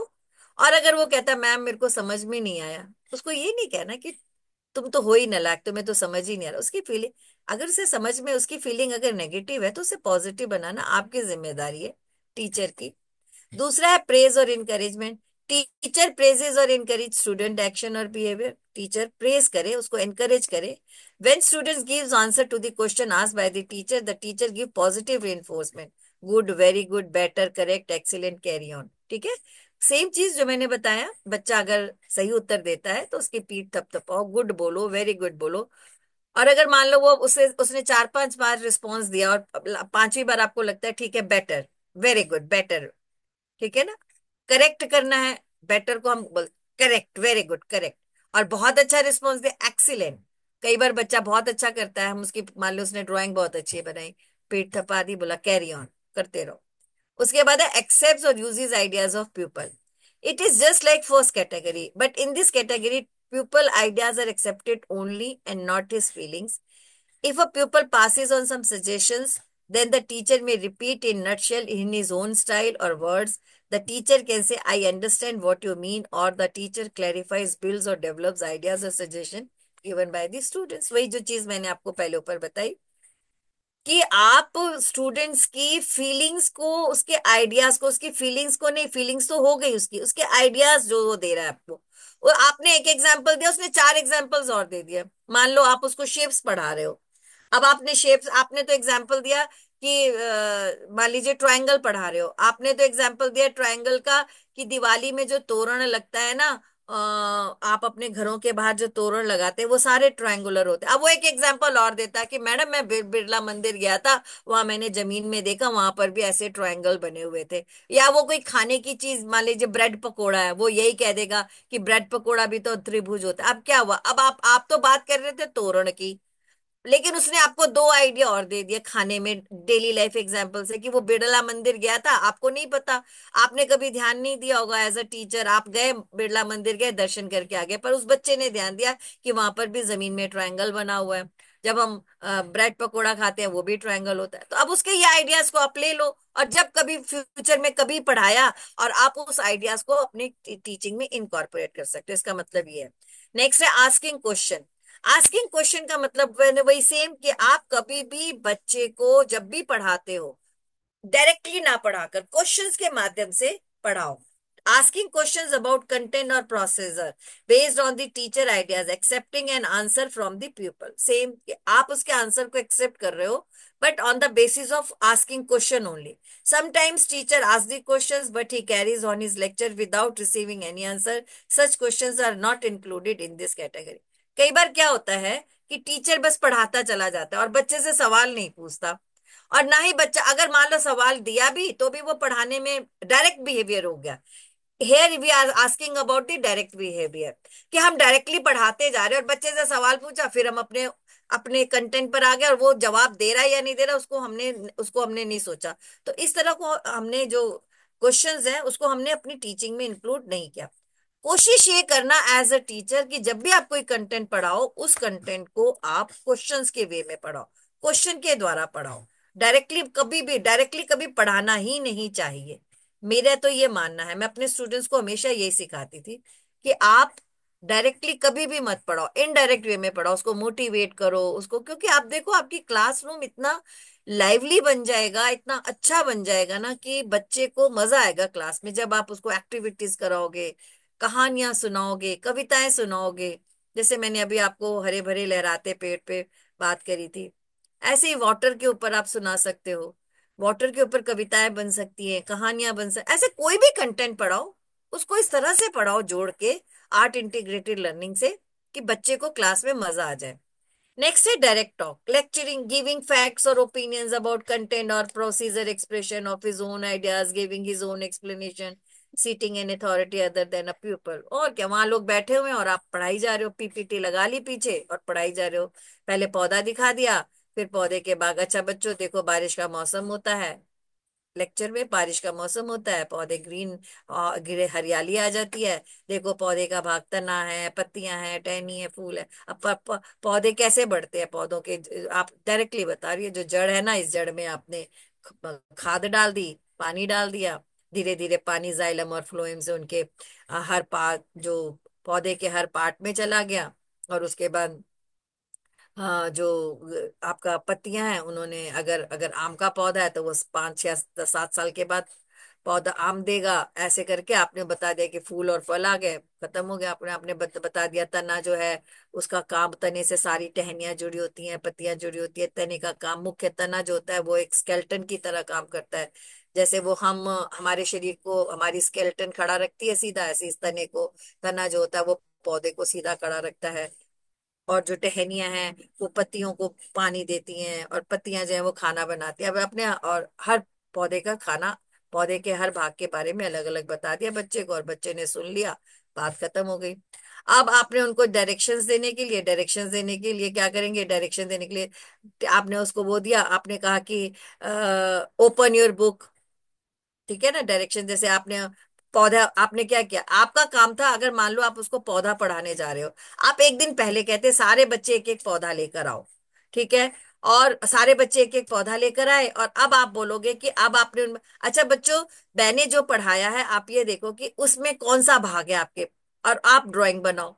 और अगर वो कहता मैम मेरे को समझ में नहीं आया उसको ये नहीं कहना कि तुम तो हो ही ना नलायक तुम्हें तो समझ ही नहीं आ रहा उसकी फीलिंग अगर उसे समझ में उसकी फीलिंग अगर नेगेटिव है तो उसे पॉजिटिव बनाना आपकी जिम्मेदारी है टीचर की दूसरा है प्रेज और इनकरेजमेंट टीचर प्रेजेज और इनकरेज स्टूडेंट एक्शन और बिहेवियर टीचर प्रेज करे उसको एनकरेज करे When students gives answer to the question asked by the teacher, the teacher give positive reinforcement. Good very good better correct excellent carry on ठीक है same चीज जो मैंने बताया बच्चा अगर सही उत्तर देता है तो उसकी पीठ थपथपाओ गुड बोलो वेरी गुड बोलो और अगर मान लो वो उसे उसने चार पांच बार रिस्पॉन्स दिया और पांचवी बार आपको लगता है ठीक है बेटर वेरी गुड बेटर ठीक है ना करेक्ट करना है बेटर को हम बोल करेक्ट वेरी गुड करेक्ट और बहुत अच्छा रिस्पॉन्स दिया एक्सीलेंट कई बार बच्चा बहुत अच्छा करता है हम उसकी मान लो उसने ड्राइंग बहुत अच्छी बनाई पेट थपा दी बोला कैरी ऑन करते रहो उसके बाद एक्सेप्ट और use ideas of people it is just like first category but in this category people ideas are accepted only and not his feelings if a people passes on some suggestion then the teacher may repeat in nutshell in his own style और words the teacher can say I understand what you mean और the teacher clarifies builds और develop ideas और suggestion given by the students वही जो चीज मैंने आपको पहले ऊपर बताई कि आप स्टूडेंट्स की फीलिंग्स को उसके आइडियाज को उसकी फीलिंग्स को नहीं फीलिंग्स तो हो गई उसकी उसके आइडियाज जो वो दे रहा है आपको और आपने एक एग्जाम्पल दिया उसने चार एग्जाम्पल्स और दे दिया मान लो आप उसको शेप्स पढ़ा रहे हो अब आपने शेप्स आपने तो एग्जाम्पल दिया कि मान लीजिए ट्रायंगल पढ़ा रहे हो आपने तो एग्जाम्पल दिया ट्रायंगल का कि दिवाली में जो तोरण लगता है ना आप अपने घरों के बाहर जो तोरण लगाते हैं वो सारे ट्रायंगुलर होते हैं अब वो एक एग्जाम्पल और देता है कि मैडम मैं बिरला मंदिर गया था वहां मैंने जमीन में देखा वहां पर भी ऐसे ट्रायंगल बने हुए थे या वो कोई खाने की चीज मान लीजिए ब्रेड पकौड़ा है वो यही कह देगा कि ब्रेड पकौड़ा भी तो त्रिभुज होता है अब क्या हुआ अब आप आप तो बात कर रहे थे तोरण की लेकिन उसने आपको दो आइडिया और दे दिया खाने में डेली लाइफ एग्जाम्पल से कि वो बिरला मंदिर गया था आपको नहीं पता आपने कभी ध्यान नहीं दिया होगा एज अ टीचर आप गए बिरला मंदिर गए दर्शन करके आ गए पर उस बच्चे ने ध्यान दिया कि वहां पर भी जमीन में ट्रायंगल बना हुआ है जब हम ब्रेड पकौड़ा खाते हैं वो भी ट्राइंगल होता है तो अब उसके ये आइडियाज को आप ले लो और जब कभी फ्यूचर में कभी पढ़ाया और आप उस आइडियाज को अपनी टीचिंग में इनकॉर्पोरेट कर सकते हो इसका मतलब ये है नेक्स्ट है आस्किंग क्वेश्चन आस्किंग क्वेश्चन का मतलब वही सेम कि आप कभी भी बच्चे को जब भी पढ़ाते हो डायरेक्टली ना पढ़ाकर क्वेश्चंस के माध्यम से पढ़ाओ asking questions about content or processor based on the teacher ideas accepting an answer from the pupil same आप उसके आंसर को एक्सेप्ट कर रहे हो but on the basis of asking question only sometimes teacher ask the question but he carries on his lecture without receiving any answer such question are not included in this category कई बार क्या होता है कि teacher बस पढ़ाता चला जाता है और बच्चे से सवाल नहीं पूछता और ना ही बच्चा अगर मान लो सवाल दिया भी तो भी वो पढ़ाने में डायरेक्ट बिहेवियर हो गया here we are asking about the direct behaviour कि हम डायरेक्टली पढ़ाते जा रहे हैं और बच्चे से सवाल पूछा फिर हम अपने अपने कंटेंट पर आ गए और वो जवाब दे रहा है या नहीं दे रहा उसको हमने उसको हमने नहीं सोचा तो इस तरह को हमने जो क्वेश्चंस हैं उसको हमने अपनी टीचिंग में इंक्लूड नहीं किया कोशिश ये करना एज अ टीचर कि जब भी आप कोई कंटेंट पढ़ाओ उस कंटेंट को आप क्वेश्चंस के वे में पढ़ाओ क्वेश्चन के द्वारा पढ़ाओ डायरेक्टली कभी भी डायरेक्टली कभी पढ़ाना ही नहीं चाहिए मेरा तो ये मानना है मैं अपने स्टूडेंट्स को हमेशा यही सिखाती थी कि आप डायरेक्टली कभी भी मत पढ़ाओ इनडायरेक्ट वे में पढ़ाओ उसको मोटिवेट करो उसको क्योंकि आप देखो आपकी क्लासरूम इतना लाइवली बन जाएगा इतना अच्छा बन जाएगा ना कि बच्चे को मजा आएगा क्लास में जब आप उसको एक्टिविटीज कराओगे कहानियां सुनाओगे कविताएं सुनाओगे जैसे मैंने अभी आपको हरे भरे लहराते पेड़ पे बात करी थी ऐसे ही वाटर के ऊपर आप सुना सकते हो वाटर के ऊपर कविताएं बन सकती हैं कहानियां बन सकती ऐसे कोई भी कंटेंट पढ़ाओ उसको इस तरह से पढ़ाओ जोड़ के आर्ट इंटीग्रेटेड लर्निंग से कि बच्चे को क्लास में मजा आ जाए नेक्स्ट है direct talk lecturing giving facts और ओपिनियंस अबाउट कंटेंट और procedure expression of his own ideas giving his own explanation citing an authority other than a people और क्या वहां लोग बैठे हुए हैं और आप पढ़ाई जा रहे हो पीपीटी लगा ली पीछे और पढ़ाई जा रहे हो पहले पौधा दिखा दिया फिर पौधे के बाग अच्छा बच्चों देखो बारिश का मौसम होता है लेक्चर में बारिश का मौसम होता है पौधे ग्रीन हरियाली आ जाती है देखो पौधे का भाग तना है पत्तियां हैं टहनी है फूल है अब पौधे कैसे बढ़ते हैं पौधों के आप डायरेक्टली बता रही है जो जड़ है ना इस जड़ में आपने खाद डाल दी पानी डाल दिया धीरे धीरे पानी जाइलम और फ्लोएम से उनके हर पार्ट जो पौधे के हर पार्ट में चला गया और उसके बाद जो आपका पत्तियां हैं उन्होंने अगर अगर आम का पौधा है तो वो पांच छह सात साल के बाद पौधा आम देगा ऐसे करके आपने बता दिया कि फूल और फल आ गए खत्म हो गया आपने आपने बत, बता दिया तना जो है उसका काम तने से सारी टहनियां जुड़ी होती हैं पत्तियां जुड़ी होती है तने का काम मुख्य तना जो होता है वो एक स्केल्टन की तरह काम करता है जैसे वो हम हमारे शरीर को हमारी स्केलेटन खड़ा रखती है सीधा ऐसे इस तने को तना जो होता है वो पौधे को सीधा खड़ा रखता है और जो टहनिया हैं वो पत्तियों को पानी देती हैं और पत्तियां जो है वो खाना बनाती है अब अपने और हर पौधे का खाना पौधे के हर भाग के बारे में अलग अलग बता दिया बच्चे को और बच्चे ने सुन लिया बात खत्म हो गई अब आपने उनको डायरेक्शन देने के लिए डायरेक्शन देने के लिए क्या करेंगे डायरेक्शन देने के लिए आपने उसको वो दिया आपने कहा कि ओपन योर बुक ठीक है ना डायरेक्शन जैसे आपने पौधा आपने क्या किया आपका काम था अगर मान लो आप उसको पौधा पढ़ाने जा रहे हो आप एक दिन पहले कहते सारे बच्चे एक एक पौधा लेकर आओ ठीक है और सारे बच्चे एक एक पौधा लेकर आए और अब आप बोलोगे कि अब आपने उन अच्छा बच्चों मैंने जो पढ़ाया है आप ये देखो कि उसमें कौन सा भाग है आपके और आप ड्राइंग बनाओ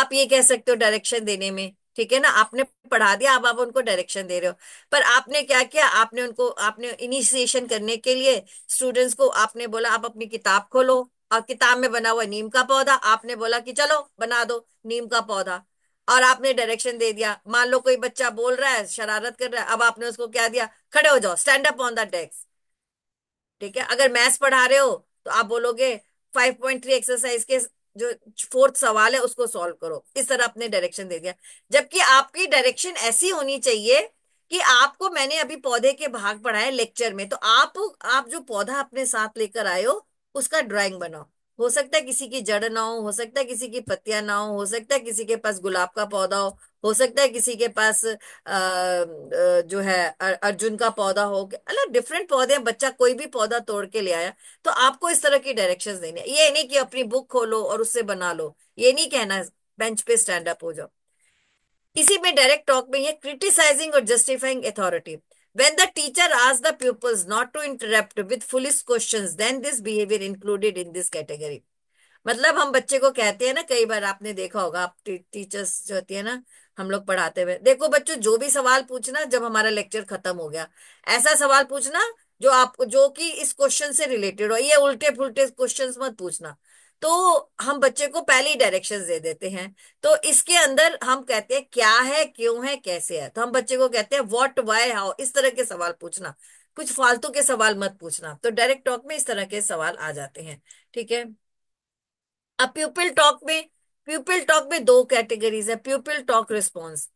आप ये कह सकते हो डायरेक्शन देने में ठीक है ना आपने पढ़ा दिया अब आप उनको डायरेक्शन दे रहे हो पर आपने क्या किया आपने उनको आपने इनिशिएशन करने के लिए स्टूडेंट्स को आपने बोला आप अपनी किताब खोलो और किताब में बना हुआ नीम का पौधा आपने बोला कि चलो बना दो नीम का पौधा और आपने डायरेक्शन दे दिया मान लो कोई बच्चा बोल रहा है शरारत कर रहा है अब आपने उसको क्या दिया खड़े हो जाओ stand up on the desk ठीक है अगर मैथ्स पढ़ा रहे हो तो आप बोलोगे फाइव पॉइंट थ्री एक्सरसाइज के जो फोर्थ सवाल है उसको सॉल्व करो इस तरह आपने डायरेक्शन दे दिया जबकि आपकी डायरेक्शन ऐसी होनी चाहिए कि आपको मैंने अभी पौधे के भाग पढ़ाए लेक्चर में तो आप आप जो पौधा अपने साथ लेकर आए हो उसका ड्राइंग बनाओ हो सकता है किसी की जड़ ना हो हो सकता है किसी की पत्तियां ना हो हो सकता है किसी के पास गुलाब का पौधा हो हो सकता है किसी के पास जो है अर्जुन का पौधा हो अलग मतलब डिफरेंट पौधे बच्चा कोई भी पौधा तोड़ के ले आया तो आपको इस तरह की डायरेक्शंस देनी है ये नहीं कि अपनी बुक खोलो और उससे बना लो ये नहीं कहना बेंच पे स्टैंड अप हो जाओ इसी में डायरेक्ट टॉक में ये क्रिटिसाइजिंग और justifying authority When the teacher asked the pupils not to interrupt with foolish questions, then this behavior included in this category. मतलब हम बच्चे को कहते हैं ना कई बार आपने देखा होगा आप टी, टीचर्स जो होती है ना हम लोग पढ़ाते हुए देखो बच्चों जो भी सवाल पूछना जब हमारा लेक्चर खत्म हो गया ऐसा सवाल पूछना जो आपको जो कि इस क्वेश्चन से रिलेटेड हो ये उल्टे पुलटे क्वेश्चंस मत पूछना तो हम बच्चे को पहले ही डायरेक्शन दे देते हैं तो इसके अंदर हम कहते हैं क्या है क्यों है कैसे है तो हम बच्चे को कहते हैं वॉट वाई हाउ इस तरह के सवाल पूछना कुछ फालतू के सवाल मत पूछना तो डायरेक्ट टॉक में इस तरह के सवाल आ जाते हैं ठीक है अब प्यूपिल टॉक में प्यूपिल टॉक में दो कैटेगरीज है pupil talk response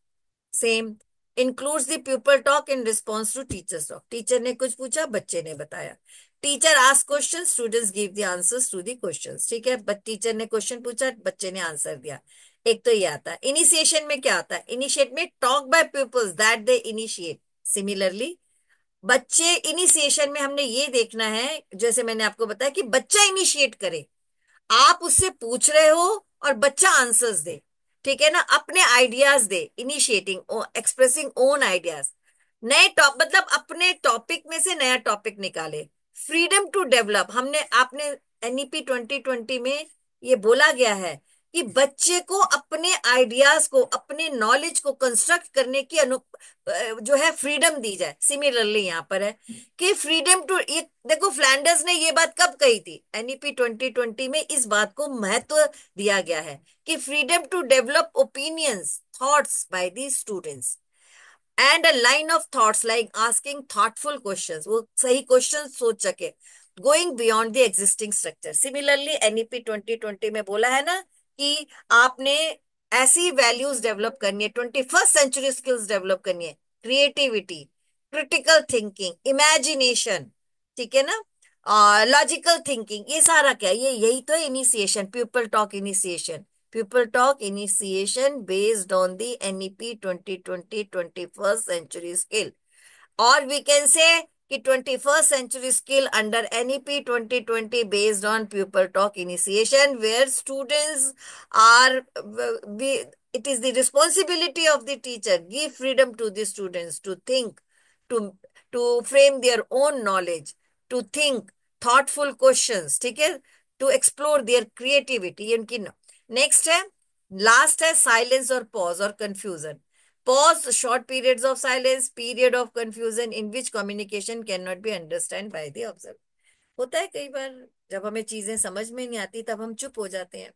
same includes the people talk in response to teachers talk teacher ने कुछ पूछा बच्चे ने बताया teacher ask question students give the answers to the question ठीक है टीचर ने क्वेश्चन पूछा बच्चे ने आंसर दिया एक तो ये आता है इनिशिएशन में क्या आता है इनिशिएट में talk by peoples that they initiate similarly बच्चे इनिशिएशन में हमने ये देखना है जैसे मैंने आपको बताया कि बच्चा इनिशिएट करे आप उससे पूछ रहे हो और बच्चा आंसर्स दे ठीक है ना अपने आइडियाज दे इनिशिएटिंग एक्सप्रेसिंग ओन आइडियाज नए टॉप मतलब अपने टॉपिक में से नया टॉपिक निकाले फ्रीडम टू डेवलप हमने आपने एनईपी ट्वेंटी ट्वेंटी में ये बोला गया है कि बच्चे को अपने आइडियाज को अपने नॉलेज को कंस्ट्रक्ट करने की अनु जो है फ्रीडम दी जाए सिमिलरली यहाँ पर है कि फ्रीडम टू ये देखो फ्लैंडर्स ने ये बात कब कही थी एनईपी ट्वेंटी ट्वेंटी में इस बात को महत्व दिया गया है कि freedom to develop opinions thoughts by the students and a line of thoughts like asking thoughtful questions वो सही क्वेश्चन सोच सके going beyond the existing structure similarly NEP 2020 में बोला है ना कि आपने ऐसी वैल्यूज डेवलप करनी है twenty first century skills develop करनी है क्रिएटिविटी क्रिटिकल थिंकिंग इमेजिनेशन ठीक है ना और लॉजिकल थिंकिंग ये सारा क्या ये यही तो initiation pupil talk initiation pupil talk initiation based on the NEP twenty twenty twenty first century skill और वी कैन से कि twenty first century skill under twenty twenty based on pupil talk initiation where students are it is the responsibility of the teacher give freedom to the students to think to to frame their own knowledge to think thoughtful question ठीक है to explore there creativity इनकी next है last है silence और pause और confusion pause short periods of silence period of confusion in which communication cannot be understand by the observer होता है कई बार जब हमें चीजें समझ में नहीं आती तब हम चुप हो जाते हैं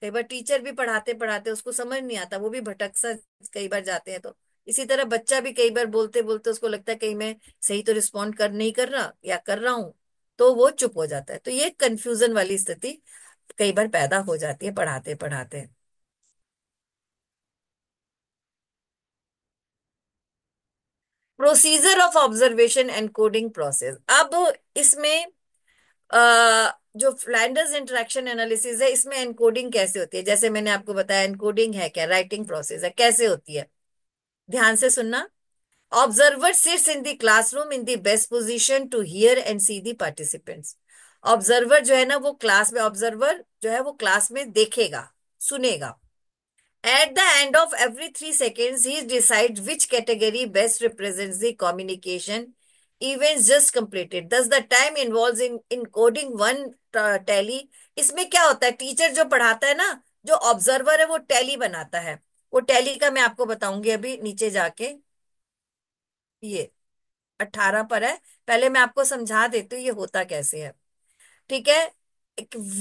कई बार टीचर भी पढ़ाते पढ़ाते उसको समझ नहीं आता वो भी भटक सा कई बार जाते हैं तो इसी तरह बच्चा भी कई बार बोलते बोलते उसको लगता है कहीं मैं सही तो रिस्पॉन्ड कर नहीं कर रहा या कर रहा हूँ तो वो चुप हो जाता है तो ये कंफ्यूजन वाली स्थिति कई बार पैदा हो जाती है पढ़ाते पढ़ाते procedure of observation and coding process अब इसमें जो फ्लैंडर्स इंटरेक्शन एनालिसिस है इसमें एनकोडिंग कैसे होती है जैसे मैंने आपको बताया एनकोडिंग है क्या राइटिंग प्रोसेस है कैसे होती है ध्यान से सुनना observer sits in the classroom in the best position to hear and see the participants observer जो है ना वो क्लास में ऑब्जर्वर जो है वो क्लास में देखेगा सुनेगा at the end of every three seconds he decide which category best represent the communication event just completed thus the time involve in encoding one tally इसमें क्या होता है टीचर जो पढ़ाता है ना जो ऑब्जर्वर है वो टैली बनाता है वो टैली का मैं आपको बताऊंगी अभी नीचे जाके ये अठारह पर है पहले मैं आपको समझा देती हूँ ये होता कैसे है ठीक है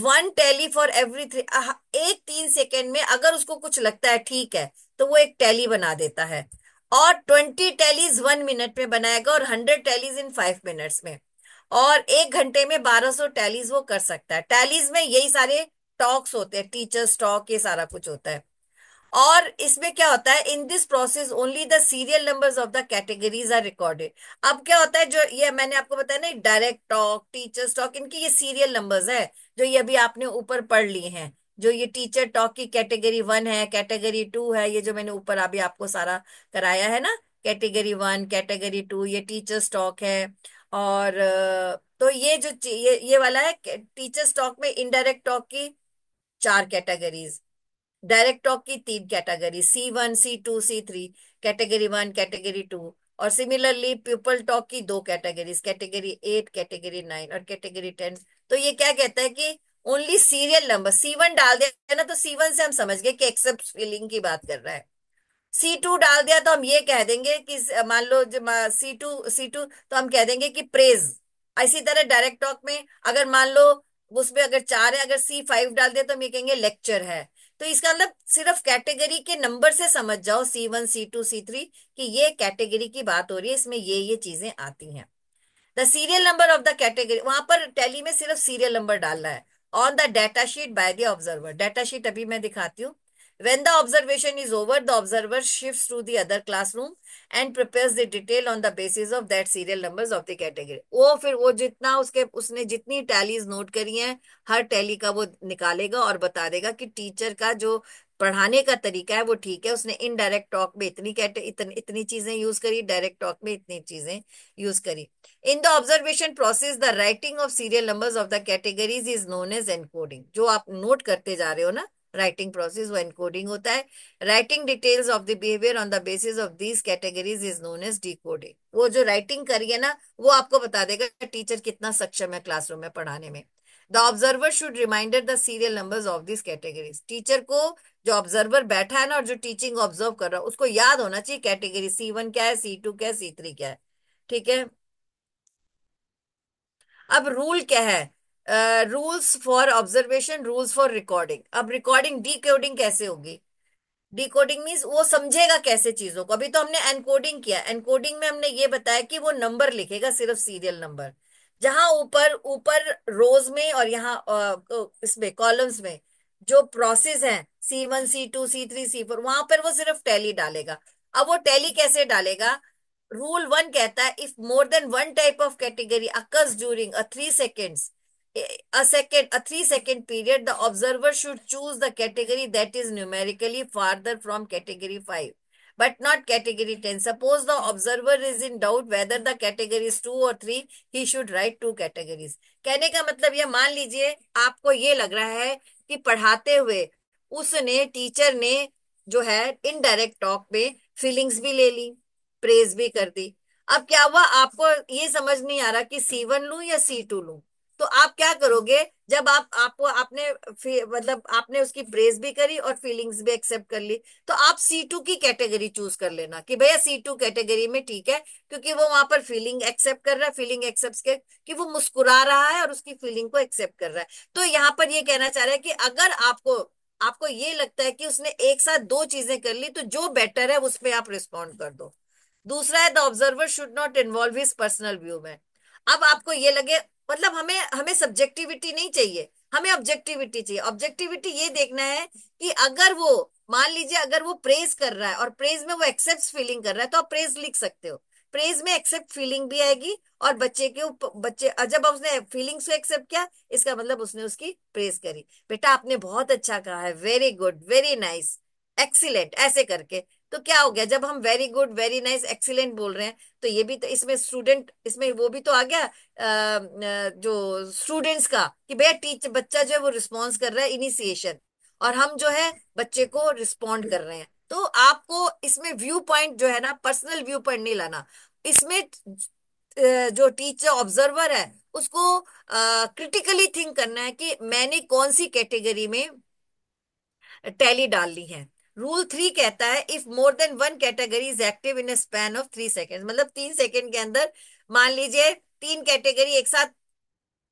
one tally for every three एक तीन सेकेंड में अगर उसको कुछ लगता है ठीक है तो वो एक टैली बना देता है और ट्वेंटी टैलीज वन मिनट में बनाएगा और hundred tallies in five minutes में और एक घंटे में बारह सौ टैलीज वो कर सकता है टैलीज में यही सारे टॉक्स होते हैं टीचर्स टॉक ये सारा कुछ होता है और इसमें क्या होता है in this process only the serial numbers of the categories are recorded अब क्या होता है जो ये मैंने आपको बताया ना डायरेक्ट टॉक टीचर्स टॉक इनकी ये सीरियल नंबर्स है जो तो ये अभी आपने ऊपर पढ़ ली हैं जो ये टीचर टॉक की कैटेगरी वन है कैटेगरी टू है ये जो मैंने ऊपर अभी आपको सारा कराया है ना कैटेगरी वन कैटेगरी टू ये टीचर स्टॉक है और तो ये जो ये ये वाला है टीचर स्टॉक में इनडायरेक्ट टॉक की चार कैटेगरीज डायरेक्ट टॉक की तीन category C one C two C three category one category two और सिमिलरली पीपल टॉक की दो categories category eight category nine और कैटेगरी टेन तो ये क्या कहता है कि only serial number C one डाल दिया ना तो सी वन से हम समझ गए कि एक्सेप्ट फिलिंग की बात कर रहा है सी टू डाल दिया तो हम ये कह देंगे कि मान लो सी टू सी टू तो हम कह देंगे कि प्रेज इसी तरह डायरेक्ट टॉक में अगर मान लो उसमें अगर चार है अगर सी फाइव डाल दिया तो हम ये कहेंगे लेक्चर है तो इसका मतलब सिर्फ कैटेगरी के नंबर से समझ जाओ C one C two C three की ये कैटेगरी की बात हो रही है इसमें ये ये चीजें आती हैं the serial number of the category वहां पर टैली में सिर्फ सीरियल नंबर डालना है on the data sheet by the observer data sheet अभी मैं दिखाती हूँ When the observation is over, the observer shifts to the other classroom and prepares the detail on the basis of that serial numbers of the category. वो फिर वो जितना उसके उसने जितनी टैलीज नोट करी हैं हर टैली का वो निकालेगा और बता देगा कि टीचर का जो पढ़ाने का तरीका है वो ठीक है उसने इनडायरेक्ट टॉक में इतनी कैट इतन, इतनी चीजें यूज करी डायरेक्ट टॉक में इतनी चीजें यूज करी in the observation process the writing of serial numbers of the categories is known as encoding जो आप नोट करते जा रहे हो ना राइटिंग प्रोसेस वो एनकोडिंग होता है writing details of the behaviour on the basis of these categories is known as decoding वो जो राइटिंग करिए ना वो आपको बता देगा टीचर कितना सक्षम है क्लासरूम में पढ़ाने में the observer should reminder the serial numbers of this categories teacher को जो ऑब्जर्वर बैठा है ना और जो टीचिंग ऑब्जर्व कर रहा है उसको याद होना चाहिए कैटेगरी सी वन क्या है सी टू क्या है सी थ्री क्या है ठीक है अब रूल क्या है rules for observation rules for recording अब रिकॉर्डिंग डीकोडिंग कैसे होगी डिकोडिंग मीन्स वो समझेगा कैसे चीजों को अभी तो हमने एनकोडिंग किया एनकोडिंग में हमने ये बताया कि वो नंबर लिखेगा सिर्फ सीरियल नंबर जहां ऊपर ऊपर रोज में और यहाँ इसमें कॉलम्स में जो प्रोसेस है C one C two C three C four वहां पर वो सिर्फ टैली डालेगा अब वो टैली कैसे डालेगा रूल वन कहता है if more than one type of category occurs during a three second second a three second period the observer should choose the category that is numerically farther from category five but not category ten suppose the observer is in doubt whether the categories two और three he should write two categories कहने का मतलब यह मान लीजिए आपको ये लग रहा है कि पढ़ाते हुए उसने टीचर ने जो है इनडायरेक्ट टॉक में फीलिंग्स भी ले ली प्रेज भी कर दी अब क्या हुआ आपको ये समझ नहीं आ रहा कि सी वन लू या सी टू लू तो आप क्या करोगे जब आप आपको आपने मतलब आपने उसकी प्रेज भी करी और फीलिंग्स भी एक्सेप्ट कर ली तो आप सी टू की कैटेगरी चूज कर लेना कि भैया सी टू कैटेगरी में ठीक है क्योंकि वो वहां पर फीलिंग एक्सेप्ट कर रहा है फीलिंग एक्सेप्ट के कि वो मुस्कुरा रहा है और उसकी फीलिंग को एक्सेप्ट कर रहा है तो यहाँ पर ये कहना चाह रहा है कि अगर आपको आपको ये लगता है कि उसने एक साथ दो चीजें कर ली तो जो बेटर है उस पर आप रिस्पॉन्ड कर दो दूसरा है the observer should not involve his personal view में अब आपको ये लगे मतलब हमें हमें सब्जेक्टिविटी नहीं चाहिए हमें ऑब्जेक्टिविटी चाहिए ऑब्जेक्टिविटी ये देखना है कि अगर वो मान लीजिए अगर वो प्रेज कर रहा है और प्रेज में वो एक्सेप्ट फीलिंग कर रहा है तो आप प्रेज लिख सकते हो प्रेज में एक्सेप्ट फीलिंग भी आएगी और बच्चे के बच्चे जब उसने फीलिंग्स को एक्सेप्ट किया इसका मतलब उसने उसकी प्रेज करी बेटा आपने बहुत अच्छा कहा है very good very nice excellent ऐसे करके तो क्या हो गया जब हम very good very nice excellent बोल रहे हैं तो ये भी तो इसमें स्टूडेंट इसमें वो भी तो आ गया जो स्टूडेंट्स का कि भैया टीचर बच्चा जो है वो रिस्पॉन्स कर रहा है इनिशिएशन और हम जो है बच्चे को रिस्पॉन्ड कर रहे हैं तो आपको इसमें व्यू पॉइंट जो है ना पर्सनल व्यू पॉइंट नहीं लाना इसमें जो टीचर ऑब्जर्वर है उसको क्रिटिकली थिंक करना है कि मैंने कौन सी कैटेगरी में टैली डालनी है रूल थ्री कहता है if more than one category is active in span of three second मतलब तीन सेकेंड के अंदर मान लीजिए तीन कैटेगरी एक साथ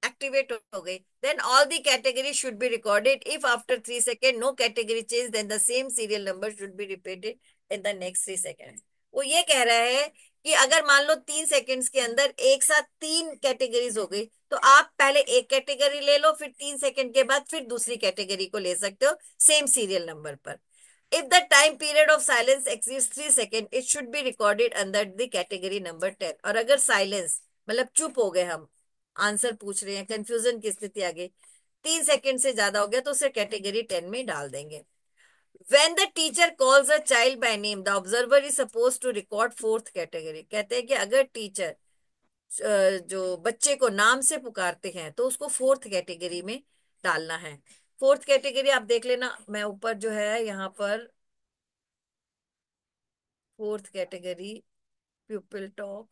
एक्टिवेट हो गई then all the category should be recorded if after three second no category change then the same serial number should be repeated in the next three second वो ये कह रहा है कि अगर मान लो तीन सेकेंड्स के अंदर एक साथ तीन कैटेगरीज हो गई तो आप पहले एक कैटेगरी ले लो फिर तीन सेकेंड के बाद फिर दूसरी कैटेगरी को ले सकते हो सेम सीरियल नंबर पर If the time period of silence exceeds three second it should be recorded under the category number ten और अगर साइलेंस मतलब चुप हो गए हम आंसर पूछ रहे हैं कंफ्यूजन की स्थिति आ गई तीन सेकेंड से ज्यादा हो गया तो उसे कैटेगरी टेन में डाल देंगे When the teacher calls a child by name, the observer is supposed to record fourth category. कहते हैं कि अगर टीचर जो बच्चे को नाम से पुकारते हैं तो उसको फोर्थ कैटेगरी में डालना है फोर्थ कैटेगरी आप देख लेना मैं ऊपर जो है यहाँ पर fourth category pupil talk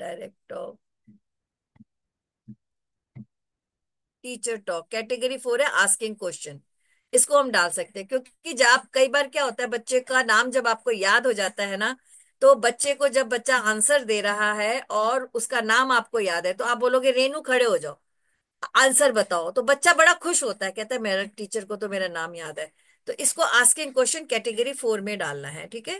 direct talk teacher talk category four है आस्किंग क्वेश्चन इसको हम डाल सकते हैं क्योंकि जब कई बार क्या होता है बच्चे का नाम जब आपको याद हो जाता है ना तो बच्चे को जब बच्चा आंसर दे रहा है और उसका नाम आपको याद है तो आप बोलोगे रेनू खड़े हो जाओ आंसर बताओ तो बच्चा बड़ा खुश होता है कहता है मेरा टीचर को तो मेरा नाम याद है तो इसको आस्किंग क्वेश्चन कैटेगरी फोर में डालना है ठीक है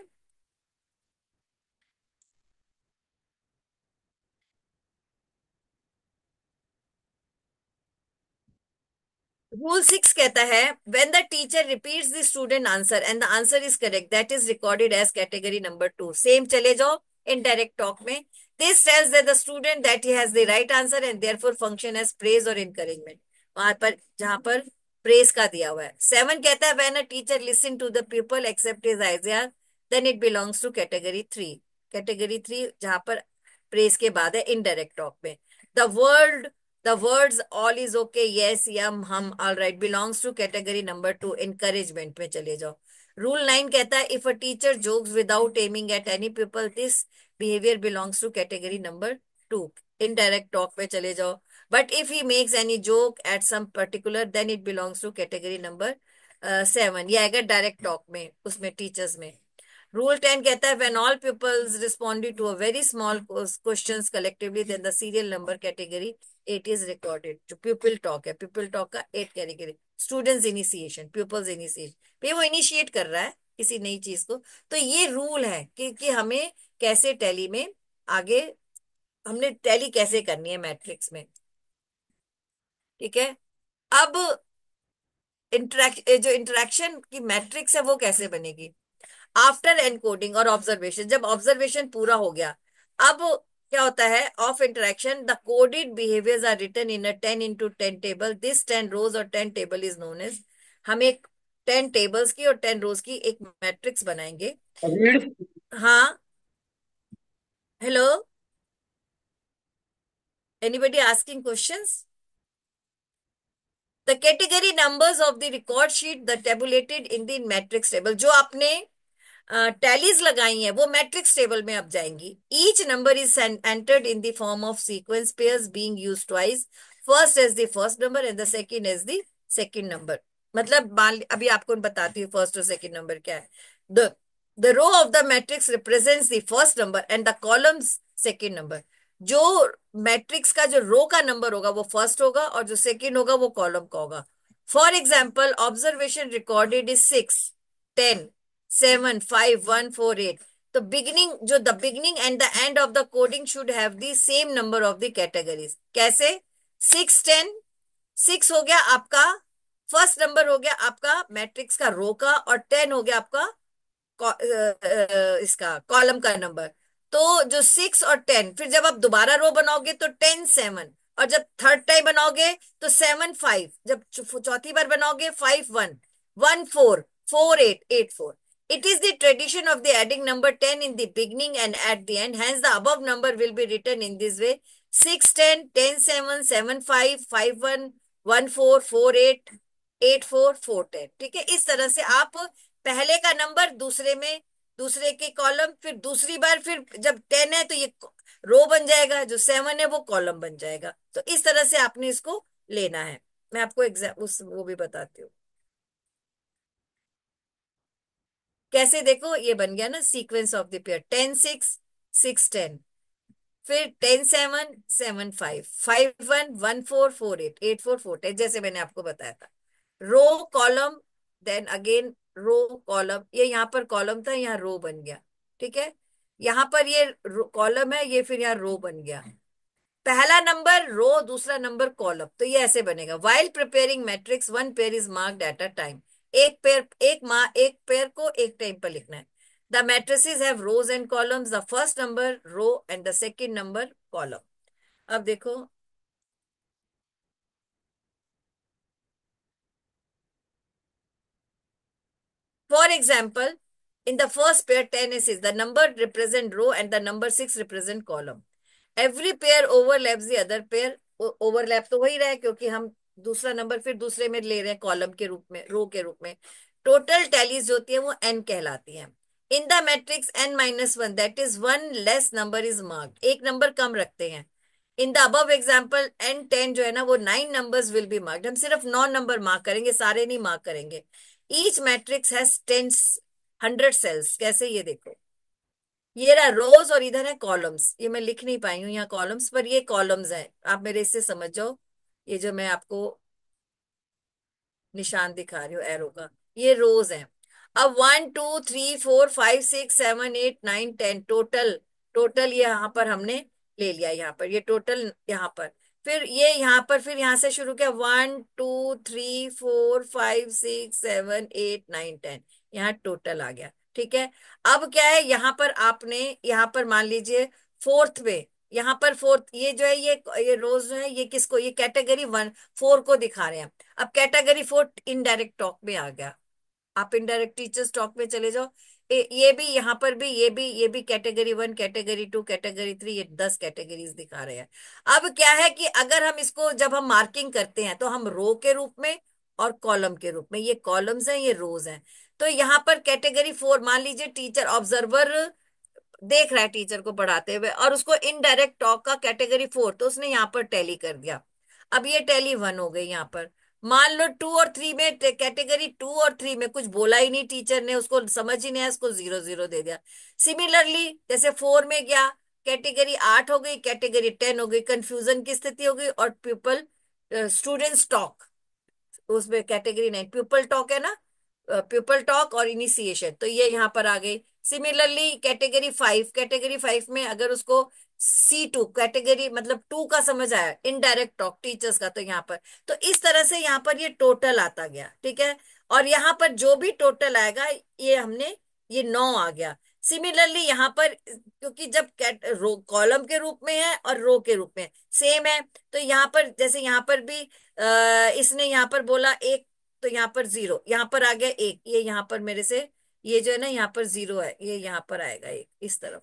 रूल सिक्स कहता है when the teacher repeat the student answer and the answer is correct that is recorded as category number two same चले जाओ इनडायरेक्ट टॉक में This tells that the student that he has the right answer and therefore function as praise or encouragement. वहां पर जहां पर press का दिया हुआ है सेवन कहता है when a teacher listen to the pupil accept is idea then it belongs to category three category three जहां पर प्रेस के बाद है इनडायरेक्ट टॉक में the world the words all is okay yes yum hum all right belongs to category number two encouragement पे चले जाओ rule nine कहता है if a teacher jokes without aiming at any pupil this behaviour belongs to category number two indirect talk पे चले जाओ but if he makes any joke at some particular then it belongs to category number seven ये आएगा direct talk में उसमें teachers में Rule 10 कहता है when all pupils responded to a very small questions collectively then the serial number category 8 is recorded. जो pupil talk है pupil talk का 8 category students initiation pupils initiation पे वो initiate कर रहा है किसी नई चीज को तो ये रूल है कि, कि हमें कैसे टैली में आगे हमने टैली कैसे करनी है मैट्रिक्स में ठीक है अब इंटरेक्ट जो इंटरेक्शन की मैट्रिक्स है वो कैसे बनेगी आफ्टर एनकोडिंग और ऑब्जर्वेशन जब ऑब्जर्वेशन पूरा हो गया अब क्या होता है of interaction the coded behaviours are return in a ten into ten table this ten rows और ten table is known as हम एक टेन टेबल्स की और टेन रोज की एक मैट्रिक्स बनाएंगे हाँ hello anybody asking question the category numbers of the record sheet the tabulated in the matrix table जो आपने टैलीज लगाई है वो मैट्रिक्स टेबल में अब जाएंगी each number is entered in the form of sequence pairs being used twice first is the first number and the second is the second number मतलब अभी आपको बताती हूँ फर्स्ट और सेकंड नंबर क्या है the the row of the matrix represents the first number and the columns second number जो matrix का जो रो का नंबर होगा वो फर्स्ट होगा और जो सेकंड होगा वो कॉलम का होगा for example observation recorded is six ten seven five one four eight तो बिगिनिंग जो the beginning and the end of the coding should have the same number of the categories कैसे six ten six हो गया आपका first number हो गया आपका matrix का रो का और टेन हो गया आपका uh, इसका कॉलम का नंबर तो जो सिक्स और टेन फिर जब आप दोबारा रो बनाओगे तो टेन सेवन और जब थर्ड टाइम बनाओगे तो सेवन फाइव जब चौथी बार बनाओगे five one one four four eight eight four It is the tradition of the adding number 10 in the beginning and at the end. Hence, the above number will be written in this way. 6, 10, 10, 7, 7, 5, 5, 1, 1, 4, 4, 8, 8, 4, 4, 10. ठीक है इस तरह से आप पहले का number दूसरे में दूसरे के कॉलम फिर दूसरी बार फिर जब टेन है तो ये रो बन जाएगा जो सेवन है वो कॉलम बन जाएगा तो इस तरह से आपने इसको लेना है मैं आपको एग्जाम उस वो भी बताती हूँ कैसे देखो ये बन गया ना sequence of the pair ten six six ten फिर ten seven seven five five one one four four eight eight four four ten जैसे मैंने आपको बताया था row column then again row column ये यहाँ पर कॉलम था यहाँ रो बन गया ठीक है यहाँ पर ये कॉलम है ये फिर यहाँ रो बन गया पहला नंबर रो दूसरा नंबर कॉलम तो ये ऐसे बनेगा while preparing matrix one pair is marked at a time एक पैर एक माँ एक पैर को एक टाइम पर लिखना है the matrices have rows and column the first number row and the second number column अब देखो for example in the first pair ten as is the number represent row and the number six represent column every pair overlap the pair overlap तो वही रहे क्योंकि हम दूसरा number फिर दूसरे में ले रहे हैं कॉलम के रूप में रो के रूप में टोटल टैलीज होती है वो एन कहलाती है in the matrix N minus one that is one less number is marked एक नंबर कम रखते हैं इन द अब एग्जाम्पल एन टेन जो है ना वो nine number will be marked हम सिर्फ नौ नंबर मार्क करेंगे सारे नहीं मार्क करेंगे each matrix has ten hundred cells कैसे ये देखो ये रहा रोज और इधर है कॉलम्स ये मैं लिख नहीं पाई हूँ यहाँ कॉलम्स पर ये कॉलम्स है आप मेरे इससे समझ जाओ ये जो मैं आपको निशान दिखा रही हूँ एरो का ये रोज है अब one two three four five six seven eight nine ten total total ये यहाँ पर हमने ले लिया यहाँ पर ये टोटल यहाँ पर फिर ये यहाँ पर फिर यहाँ से शुरू किया one two three four five six seven eight nine ten यहाँ टोटल आ गया ठीक है अब क्या है यहाँ पर आपने यहाँ पर मान लीजिए फोर्थ में यहाँ पर फोर्थ ये जो है ये ये रोज जो है ये किसको ये कैटेगरी वन फोर को दिखा रहे हैं अब कैटेगरी फोर इनडायरेक्ट टॉक में आ गया आप इनडायरेक्ट टीचर्स टॉक में चले जाओ ए, ये भी यहाँ पर भी ये भी ये भी category one category two category three ये दस कैटेगरीज दिखा रहे हैं अब क्या है कि अगर हम इसको जब हम मार्किंग करते हैं तो हम रो के रूप में और कॉलम के रूप में ये कॉलम्स हैं ये रोज हैं तो यहाँ पर कैटेगरी फोर मान लीजिए टीचर ऑब्जर्वर देख रहा है टीचर को पढ़ाते हुए और उसको इनडायरेक्ट टॉक का कैटेगरी फोर तो उसने यहाँ पर टैली कर दिया अब ये टैली वन हो गई यहाँ पर मान लो टू और थ्री में कैटेगरी टू और थ्री में कुछ बोला ही नहीं टीचर ने उसको समझ ही नहीं आया उसको जीरो जीरो दे दिया सिमिलरली जैसे फोर में गया कैटेगरी आठ हो गई कैटेगरी टेन हो गई कंफ्यूजन की स्थिति हो गई और पीपल स्टूडेंट्स टॉक उसमें कैटेगरी नाइन पीपल टॉक है ना पीपल टॉक और इनिशिएशन तो ये यहाँ पर आ गई similarly category five category five में अगर उसको सी टू कैटेगरी मतलब टू का समझ आया इनडायरेक्ट टॉक टीचर्स का तो यहाँ पर तो इस तरह से यहाँ पर ये टोटल आता गया ठीक है और यहाँ पर जो भी टोटल आएगा ये हमने ये नौ आ गया सिमिलरली यहाँ पर क्योंकि जब कैट रो कॉलम के रूप में है और रो के रूप में सेम है तो यहाँ पर जैसे यहाँ पर भी आ, इसने यहाँ पर बोला एक तो यहाँ पर जीरो यहाँ पर आ गया एक ये यहाँ पर मेरे से ये जो है ना यहाँ पर जीरो है ये यहाँ पर आएगा ये इस तरफ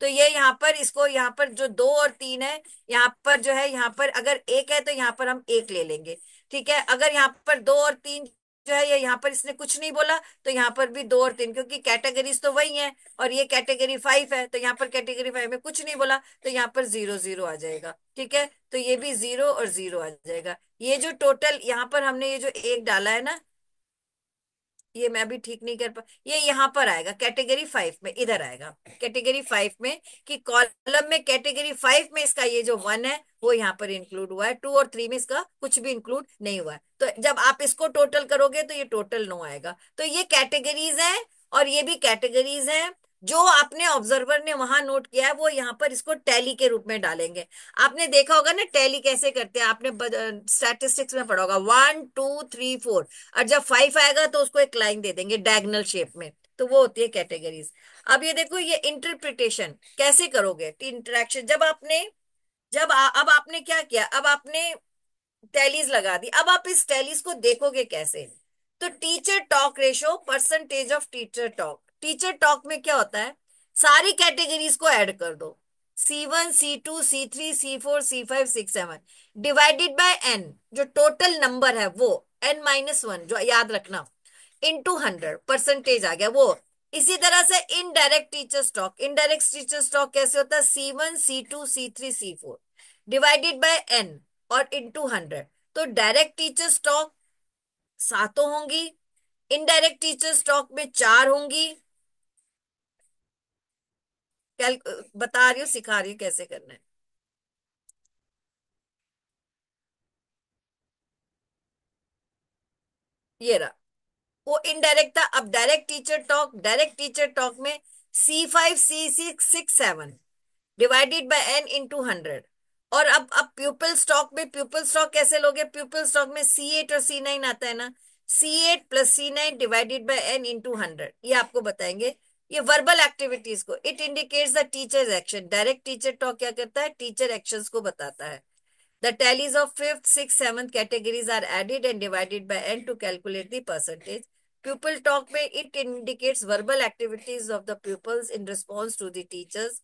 तो ये यहाँ पर इसको यहाँ पर जो दो और तीन है यहाँ पर जो है यहाँ पर अगर एक है तो यहाँ पर हम एक ले लेंगे ठीक है अगर यहाँ पर दो और तीन जो है ये यहाँ पर इसने कुछ नहीं बोला तो यहाँ पर भी दो और तीन क्योंकि कैटेगरीज तो वही है और ये कैटेगरी फाइव है तो यहाँ पर कैटेगरी फाइव में कुछ नहीं बोला तो यहाँ पर जीरो जीरो आ जाएगा ठीक है तो ये भी जीरो और जीरो आ जाएगा ये जो टोटल यहाँ पर हमने ये जो एक डाला है ना ये मैं अभी ठीक नहीं कर पा ये यहाँ पर आएगा कैटेगरी फाइव में इधर आएगा कैटेगरी फाइव में कि कॉलम में कैटेगरी फाइव में इसका ये जो वन है वो यहाँ पर इंक्लूड हुआ है टू और थ्री में इसका कुछ भी इंक्लूड नहीं हुआ है तो जब आप इसको टोटल करोगे तो ये टोटल नो आएगा तो ये कैटेगरीज है और ये भी कैटेगरीज है जो आपने ऑब्जर्वर ने वहां नोट किया है वो यहाँ पर इसको टैली के रूप में डालेंगे आपने देखा होगा ना टैली कैसे करते हैं आपने स्टैटिस्टिक्स में पढ़ा होगा वन टू थ्री फोर और जब फाइव आएगा तो उसको एक लाइन दे देंगे डायगनल शेप में तो वो होती है कैटेगरीज अब ये देखो ये इंटरप्रिटेशन कैसे करोगे इंटरेक्शन जब आपने जब आ, अब आपने क्या किया अब आपने टैलीज लगा दी अब आप इस टैलीज को देखोगे कैसे तो teacher talk ratio percentage of teacher talk teacher talk में क्या होता है सारी कैटेगरीज को ऐड कर दो C one C two C three C four C five six seven divided by N जो टोटल नंबर है वो एन माइनस वन जो याद रखना इन टू हंड्रेड परसेंटेज आ गया वो इसी तरह से indirect teacher talk indirect teacher talk कैसे होता है C one C two C three C four divided by N और इन टू हंड्रेड तो डायरेक्ट टीचर स्टॉक सातों होंगी इनडायरेक्ट टीचर स्टॉक में चार होंगी कैल बता रही हूँ सिखा रही हूँ कैसे करना है ये रहा वो इनडायरेक्ट था अब direct teacher talk direct teacher talk में C five C six six seven divided by N into hundred और अब अब प्यूपल स्टॉक में प्यूपल स्टॉक कैसे लोगे प्यूपल स्टॉक में सी एट और सी नाइन आता है ना C eight plus C nine divided by N into hundred ये आपको बताएंगे ये वर्बल एक्टिविटीज को it indicates the teacher action direct teacher talk क्या करता है टीचर एक्शंस को बताता है The tallies of fifth, sixth, seventh categories are added and divided by n to calculate the percentage. Pupil talk में it indicates verbal activities of the pupils in response to the teachers.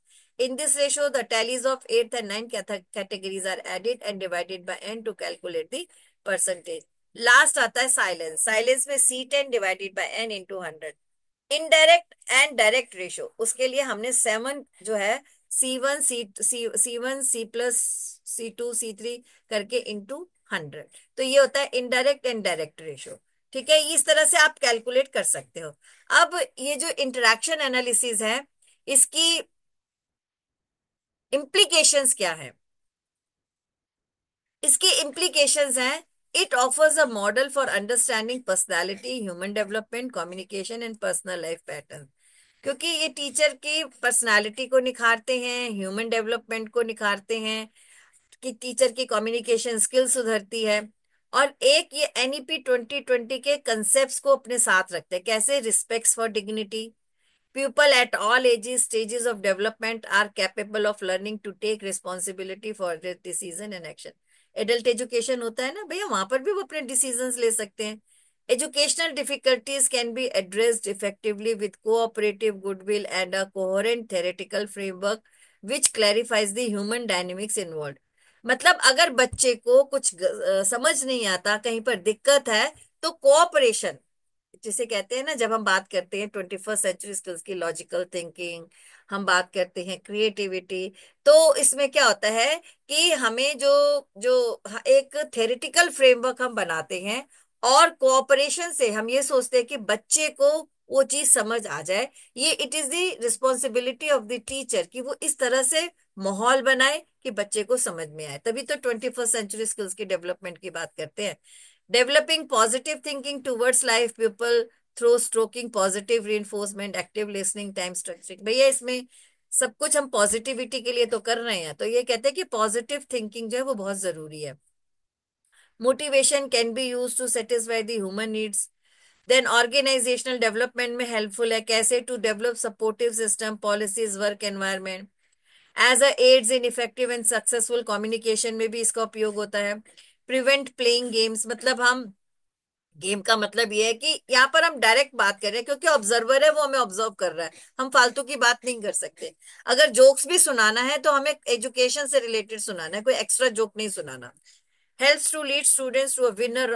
In this ratio, the tallies of eighth and ninth categories are added and divided by n to calculate the percentage. Last आता है silence. Silence में C10 divided by n into 100. Indirect and direct ratio उसके लिए हमने seven जो है C one C C one C plus C two C three करके into hundred तो ये होता है इनडायरेक्ट एंड डायरेक्ट रेशियो ठीक है इस तरह से आप कैलकुलेट कर सकते हो अब ये जो इंटरेक्शन एनालिसिस है इसकी इम्प्लीकेशंस क्या है इसकी इम्प्लीकेशंस हैं It offers a model for understanding personality, human development, communication and personal life pattern. क्योंकि ये टीचर की पर्सनालिटी को निखारते हैं ह्यूमन डेवलपमेंट को निखारते हैं कि टीचर की कम्युनिकेशन स्किल सुधरती है और एक ये एनईपी ट्वेंटी ट्वेंटी के कंसेप्ट को अपने साथ रखते हैं कैसे respects for dignity people at all ages stages of development are capable of learning to take responsibility for decision and action adult education होता है ना भैया वहां पर भी वो अपने डिसीजंस ले सकते हैं educational difficulties can be address effectively with cooperative goodwill and a coherent theoretical framework which clarifies the human dynamics involve मतलब अगर बच्चे को कुछ समझ नहीं आता कहीं पर दिक्कत है तो कोऑपरेशन जिसे कहते हैं ना जब हम बात करते हैं ट्वेंटी फर्स्ट सेंचुरी स्किल्स की लॉजिकल थिंकिंग हम बात करते हैं क्रिएटिविटी तो इसमें क्या होता है कि हमें जो जो एक थेरिटिकल फ्रेमवर्क हम बनाते हैं और कोऑपरेशन से हम ये सोचते हैं कि बच्चे को वो चीज समझ आ जाए ये it is the responsibility of the teacher कि वो इस तरह से माहौल बनाए कि बच्चे को समझ में आए तभी तो ट्वेंटी फर्स्ट सेंचुरी स्किल्स की डेवलपमेंट की बात करते हैं Developing positive thinking towards life, people stroking positive reinforcement active listening, time structuring. भैया इसमें सब कुछ हम पॉजिटिविटी के लिए तो कर रहे हैं तो ये कहते हैं कि पॉजिटिव थिंकिंग जो है वो बहुत जरूरी है motivation can be use to satisfy the human needs then organisational development में हेल्पफुल है कैसे to develop supportive system policies work environment as a aids in effective and successful communication में भी इसका उपयोग होता है प्रिवेंट प्लेइंग गेम्स मतलब हम गेम का मतलब ये है कि यहाँ पर हम डायरेक्ट बात कर रहे हैं क्योंकि ऑब्जर्वर है वो हमें ऑब्जर्व कर रहा है हम फालतू की बात नहीं कर सकते अगर जोक्स भी सुनाना है तो हमें एजुकेशन से रिलेटेड सुनाना है कोई एक्स्ट्रा जोक नहीं सुनाना help to lead students to winner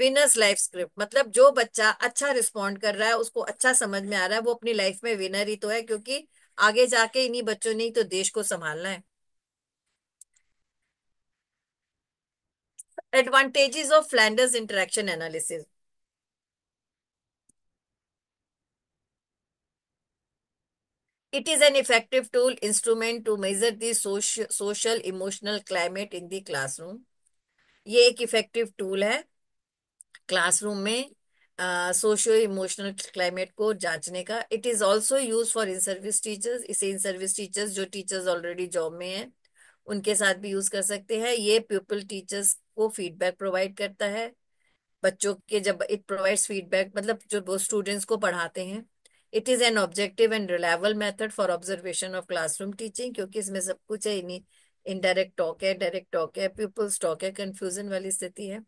winners life script मतलब जो बच्चा अच्छा रिस्पॉन्ड कर रहा है उसको अच्छा समझ में आ रहा है वो अपनी लाइफ में विनर ही तो है क्योंकि आगे जाके इन्हीं बच्चों ने ही तो देश को संभालना है advantages of Flanders interaction analysis. It is an effective tool instrument to measure the social, social emotional climate in the classroom. ये एक इफेक्टिव टूल है क्लासरूम में सोशियो इमोशनल क्लाइमेट को जांचने का it is also use for in service teachers इसे in service teachers जो teachers already job में हैं उनके साथ भी यूज कर सकते हैं ये पीपल टीचर्स वो फीडबैक प्रोवाइड करता है बच्चों के जब इट प्रोवाइड्स फीडबैक मतलब जो वो स्टूडेंट्स को पढ़ाते हैं it is an objective and reliable method for observation of classroom teaching क्योंकि इसमें सब कुछ है इन्हीं इनडायरेक्ट टॉक है डायरेक्ट टॉक है पीपल्स टॉक है कंफ्यूजन वाली स्थिति है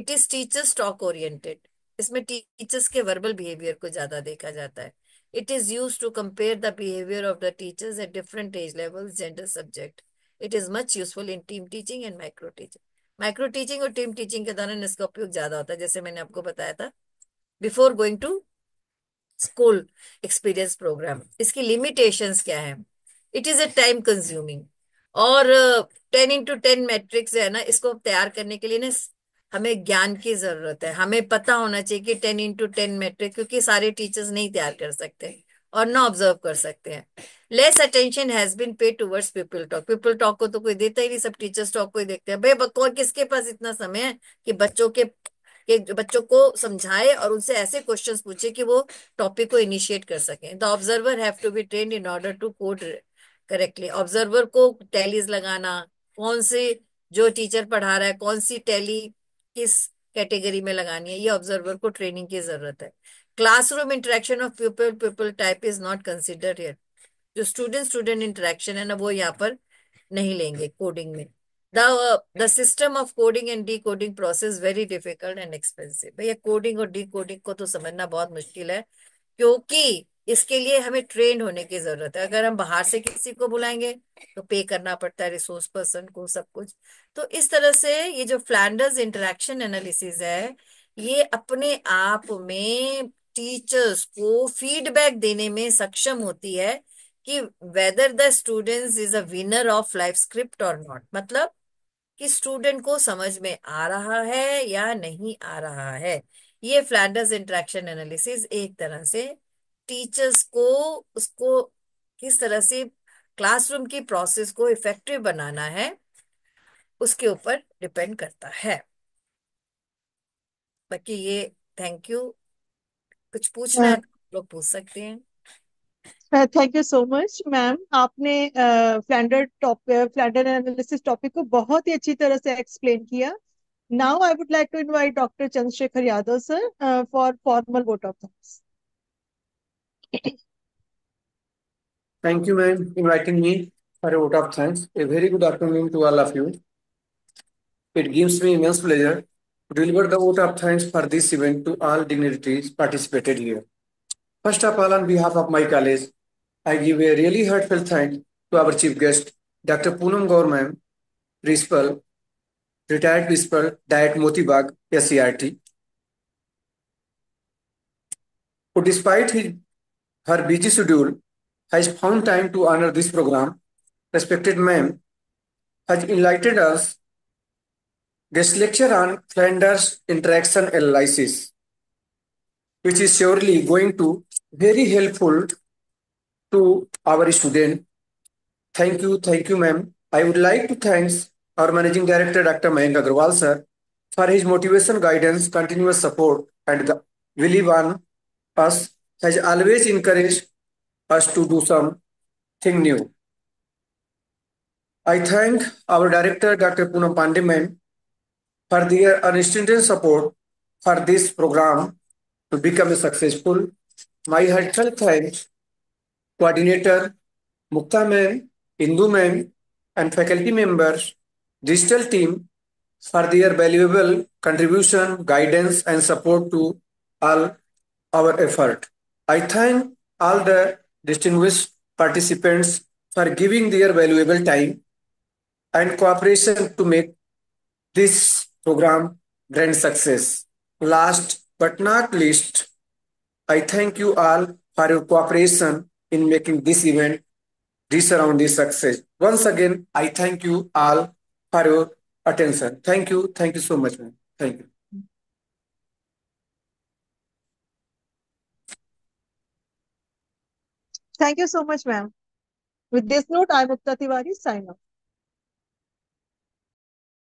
it is teachers talk oriented इसमें टीचर्स के वर्बल बिहेवियर को ज्यादा देखा जाता है it is use to compare the behaviour of the teachers at different age level gender subject it is much useful in team teaching and micro teaching micro teaching और team teaching के दौरान इसका उपयोग ज्यादा होता है जैसे मैंने आपको बताया था before going to school experience programme इसकी लिमिटेशन क्या है it is a time consuming और टेन इंटू टेन मैट्रिक्स है ना इसको तैयार करने के लिए ना हमें ज्ञान की जरूरत है हमें पता होना चाहिए कि टेन इंटू टेन मैट्रिक क्योंकि सारे टीचर्स नहीं तैयार कर सकते और ना ऑब्जर्व कर सकते हैं less attention has been paid towards people talk people talk को तो कोई देता ही नहीं सब टीचर्स टॉक को ही देखते हैं भाई बकौर किसके पास इतना समय है कि बच्चों के कि बच्चों को समझाए और उनसे ऐसे क्वेश्चंस पूछे कि वो टॉपिक को इनिशिएट कर सके the observer have to be train in order to code correctly observer को टैलीज लगाना कौन से जो टीचर पढ़ा रहा है कौन सी टैली किस कैटेगरी में लगानी है ये ऑब्जर्वर को ट्रेनिंग की जरूरत है classroom interaction of people people type is not considered here जो स्टूडेंट स्टूडेंट इंटरेक्शन है ना वो यहाँ पर नहीं लेंगे कोडिंग में the system of coding and decoding process very difficult and expensive भैया कोडिंग और डी कोडिंग को तो समझना बहुत मुश्किल है क्योंकि इसके लिए हमें ट्रेंड होने की जरूरत है अगर हम बाहर से किसी को बुलाएंगे तो पे करना पड़ता है रिसोर्स पर्सन को सब कुछ तो इस तरह से ये जो फ्लैंडर्स इंटरेक्शन एनालिसिस है ये अपने आप में टीचर्स को फीडबैक देने में सक्षम होती है कि whether the student is a winner of life script और नॉट मतलब कि स्टूडेंट को समझ में आ रहा है या नहीं आ रहा है ये फ्लैंडर्स इंट्रैक्शन एनालिसिस एक तरह से टीचर्स को उसको किस तरह से क्लासरूम की प्रोसेस को इफेक्टिव बनाना है उसके ऊपर डिपेंड करता है बाकी ये थैंक यू कुछ पूछना है हाँ। लोग पूछ सकते हैं thank you so much ma'am आपने Flanders topic Flanders analysis topic को बहुत ही अच्छी तरह से एक्सप्लेन किया now I would like to invite doctor Chandrashekhar Yadav sir for formal vote of thanks thank you ma'am inviting me for vote of thanks a very good afternoon to all of you it gives me immense pleasure to deliver the vote of thanks for this event to all dignities participated here First of all, on behalf of my college, I give a really heartfelt thank to our chief guest, Dr. Poonam Gaur ma'am, principal, retired principal, Diet Moti Bag, SCRT, who despite his, her busy schedule has found time to honor this program. Respected ma'am has enlightened us this lecture on Flanders interaction analysis, which is surely going to very helpful to our student. Thank you, thank you, ma'am. I would like to thanks our Managing Director, Dr. Mayank Agrawal, sir, for his motivation, guidance, continuous support, and the really one us has always encouraged us to do some thing new. I thank our Director, Dr. Poonam Pandey, ma'am, for their unstinted support for this program to become successful. My heartfelt thanks coordinator, Mukta ma'am, Indu ma'am, and faculty members, digital team for their valuable contribution, guidance, and support to all our effort. I thank all the distinguished participants for giving their valuable time and cooperation to make this program grand success. Last but not least, I thank you all for your cooperation in making this event, this around this success. Once again, I thank you all for your attention. Thank you. Thank you so much, man. Thank you. Thank you so much, ma'am. With this note, I'm Upta Tiwari, sign off.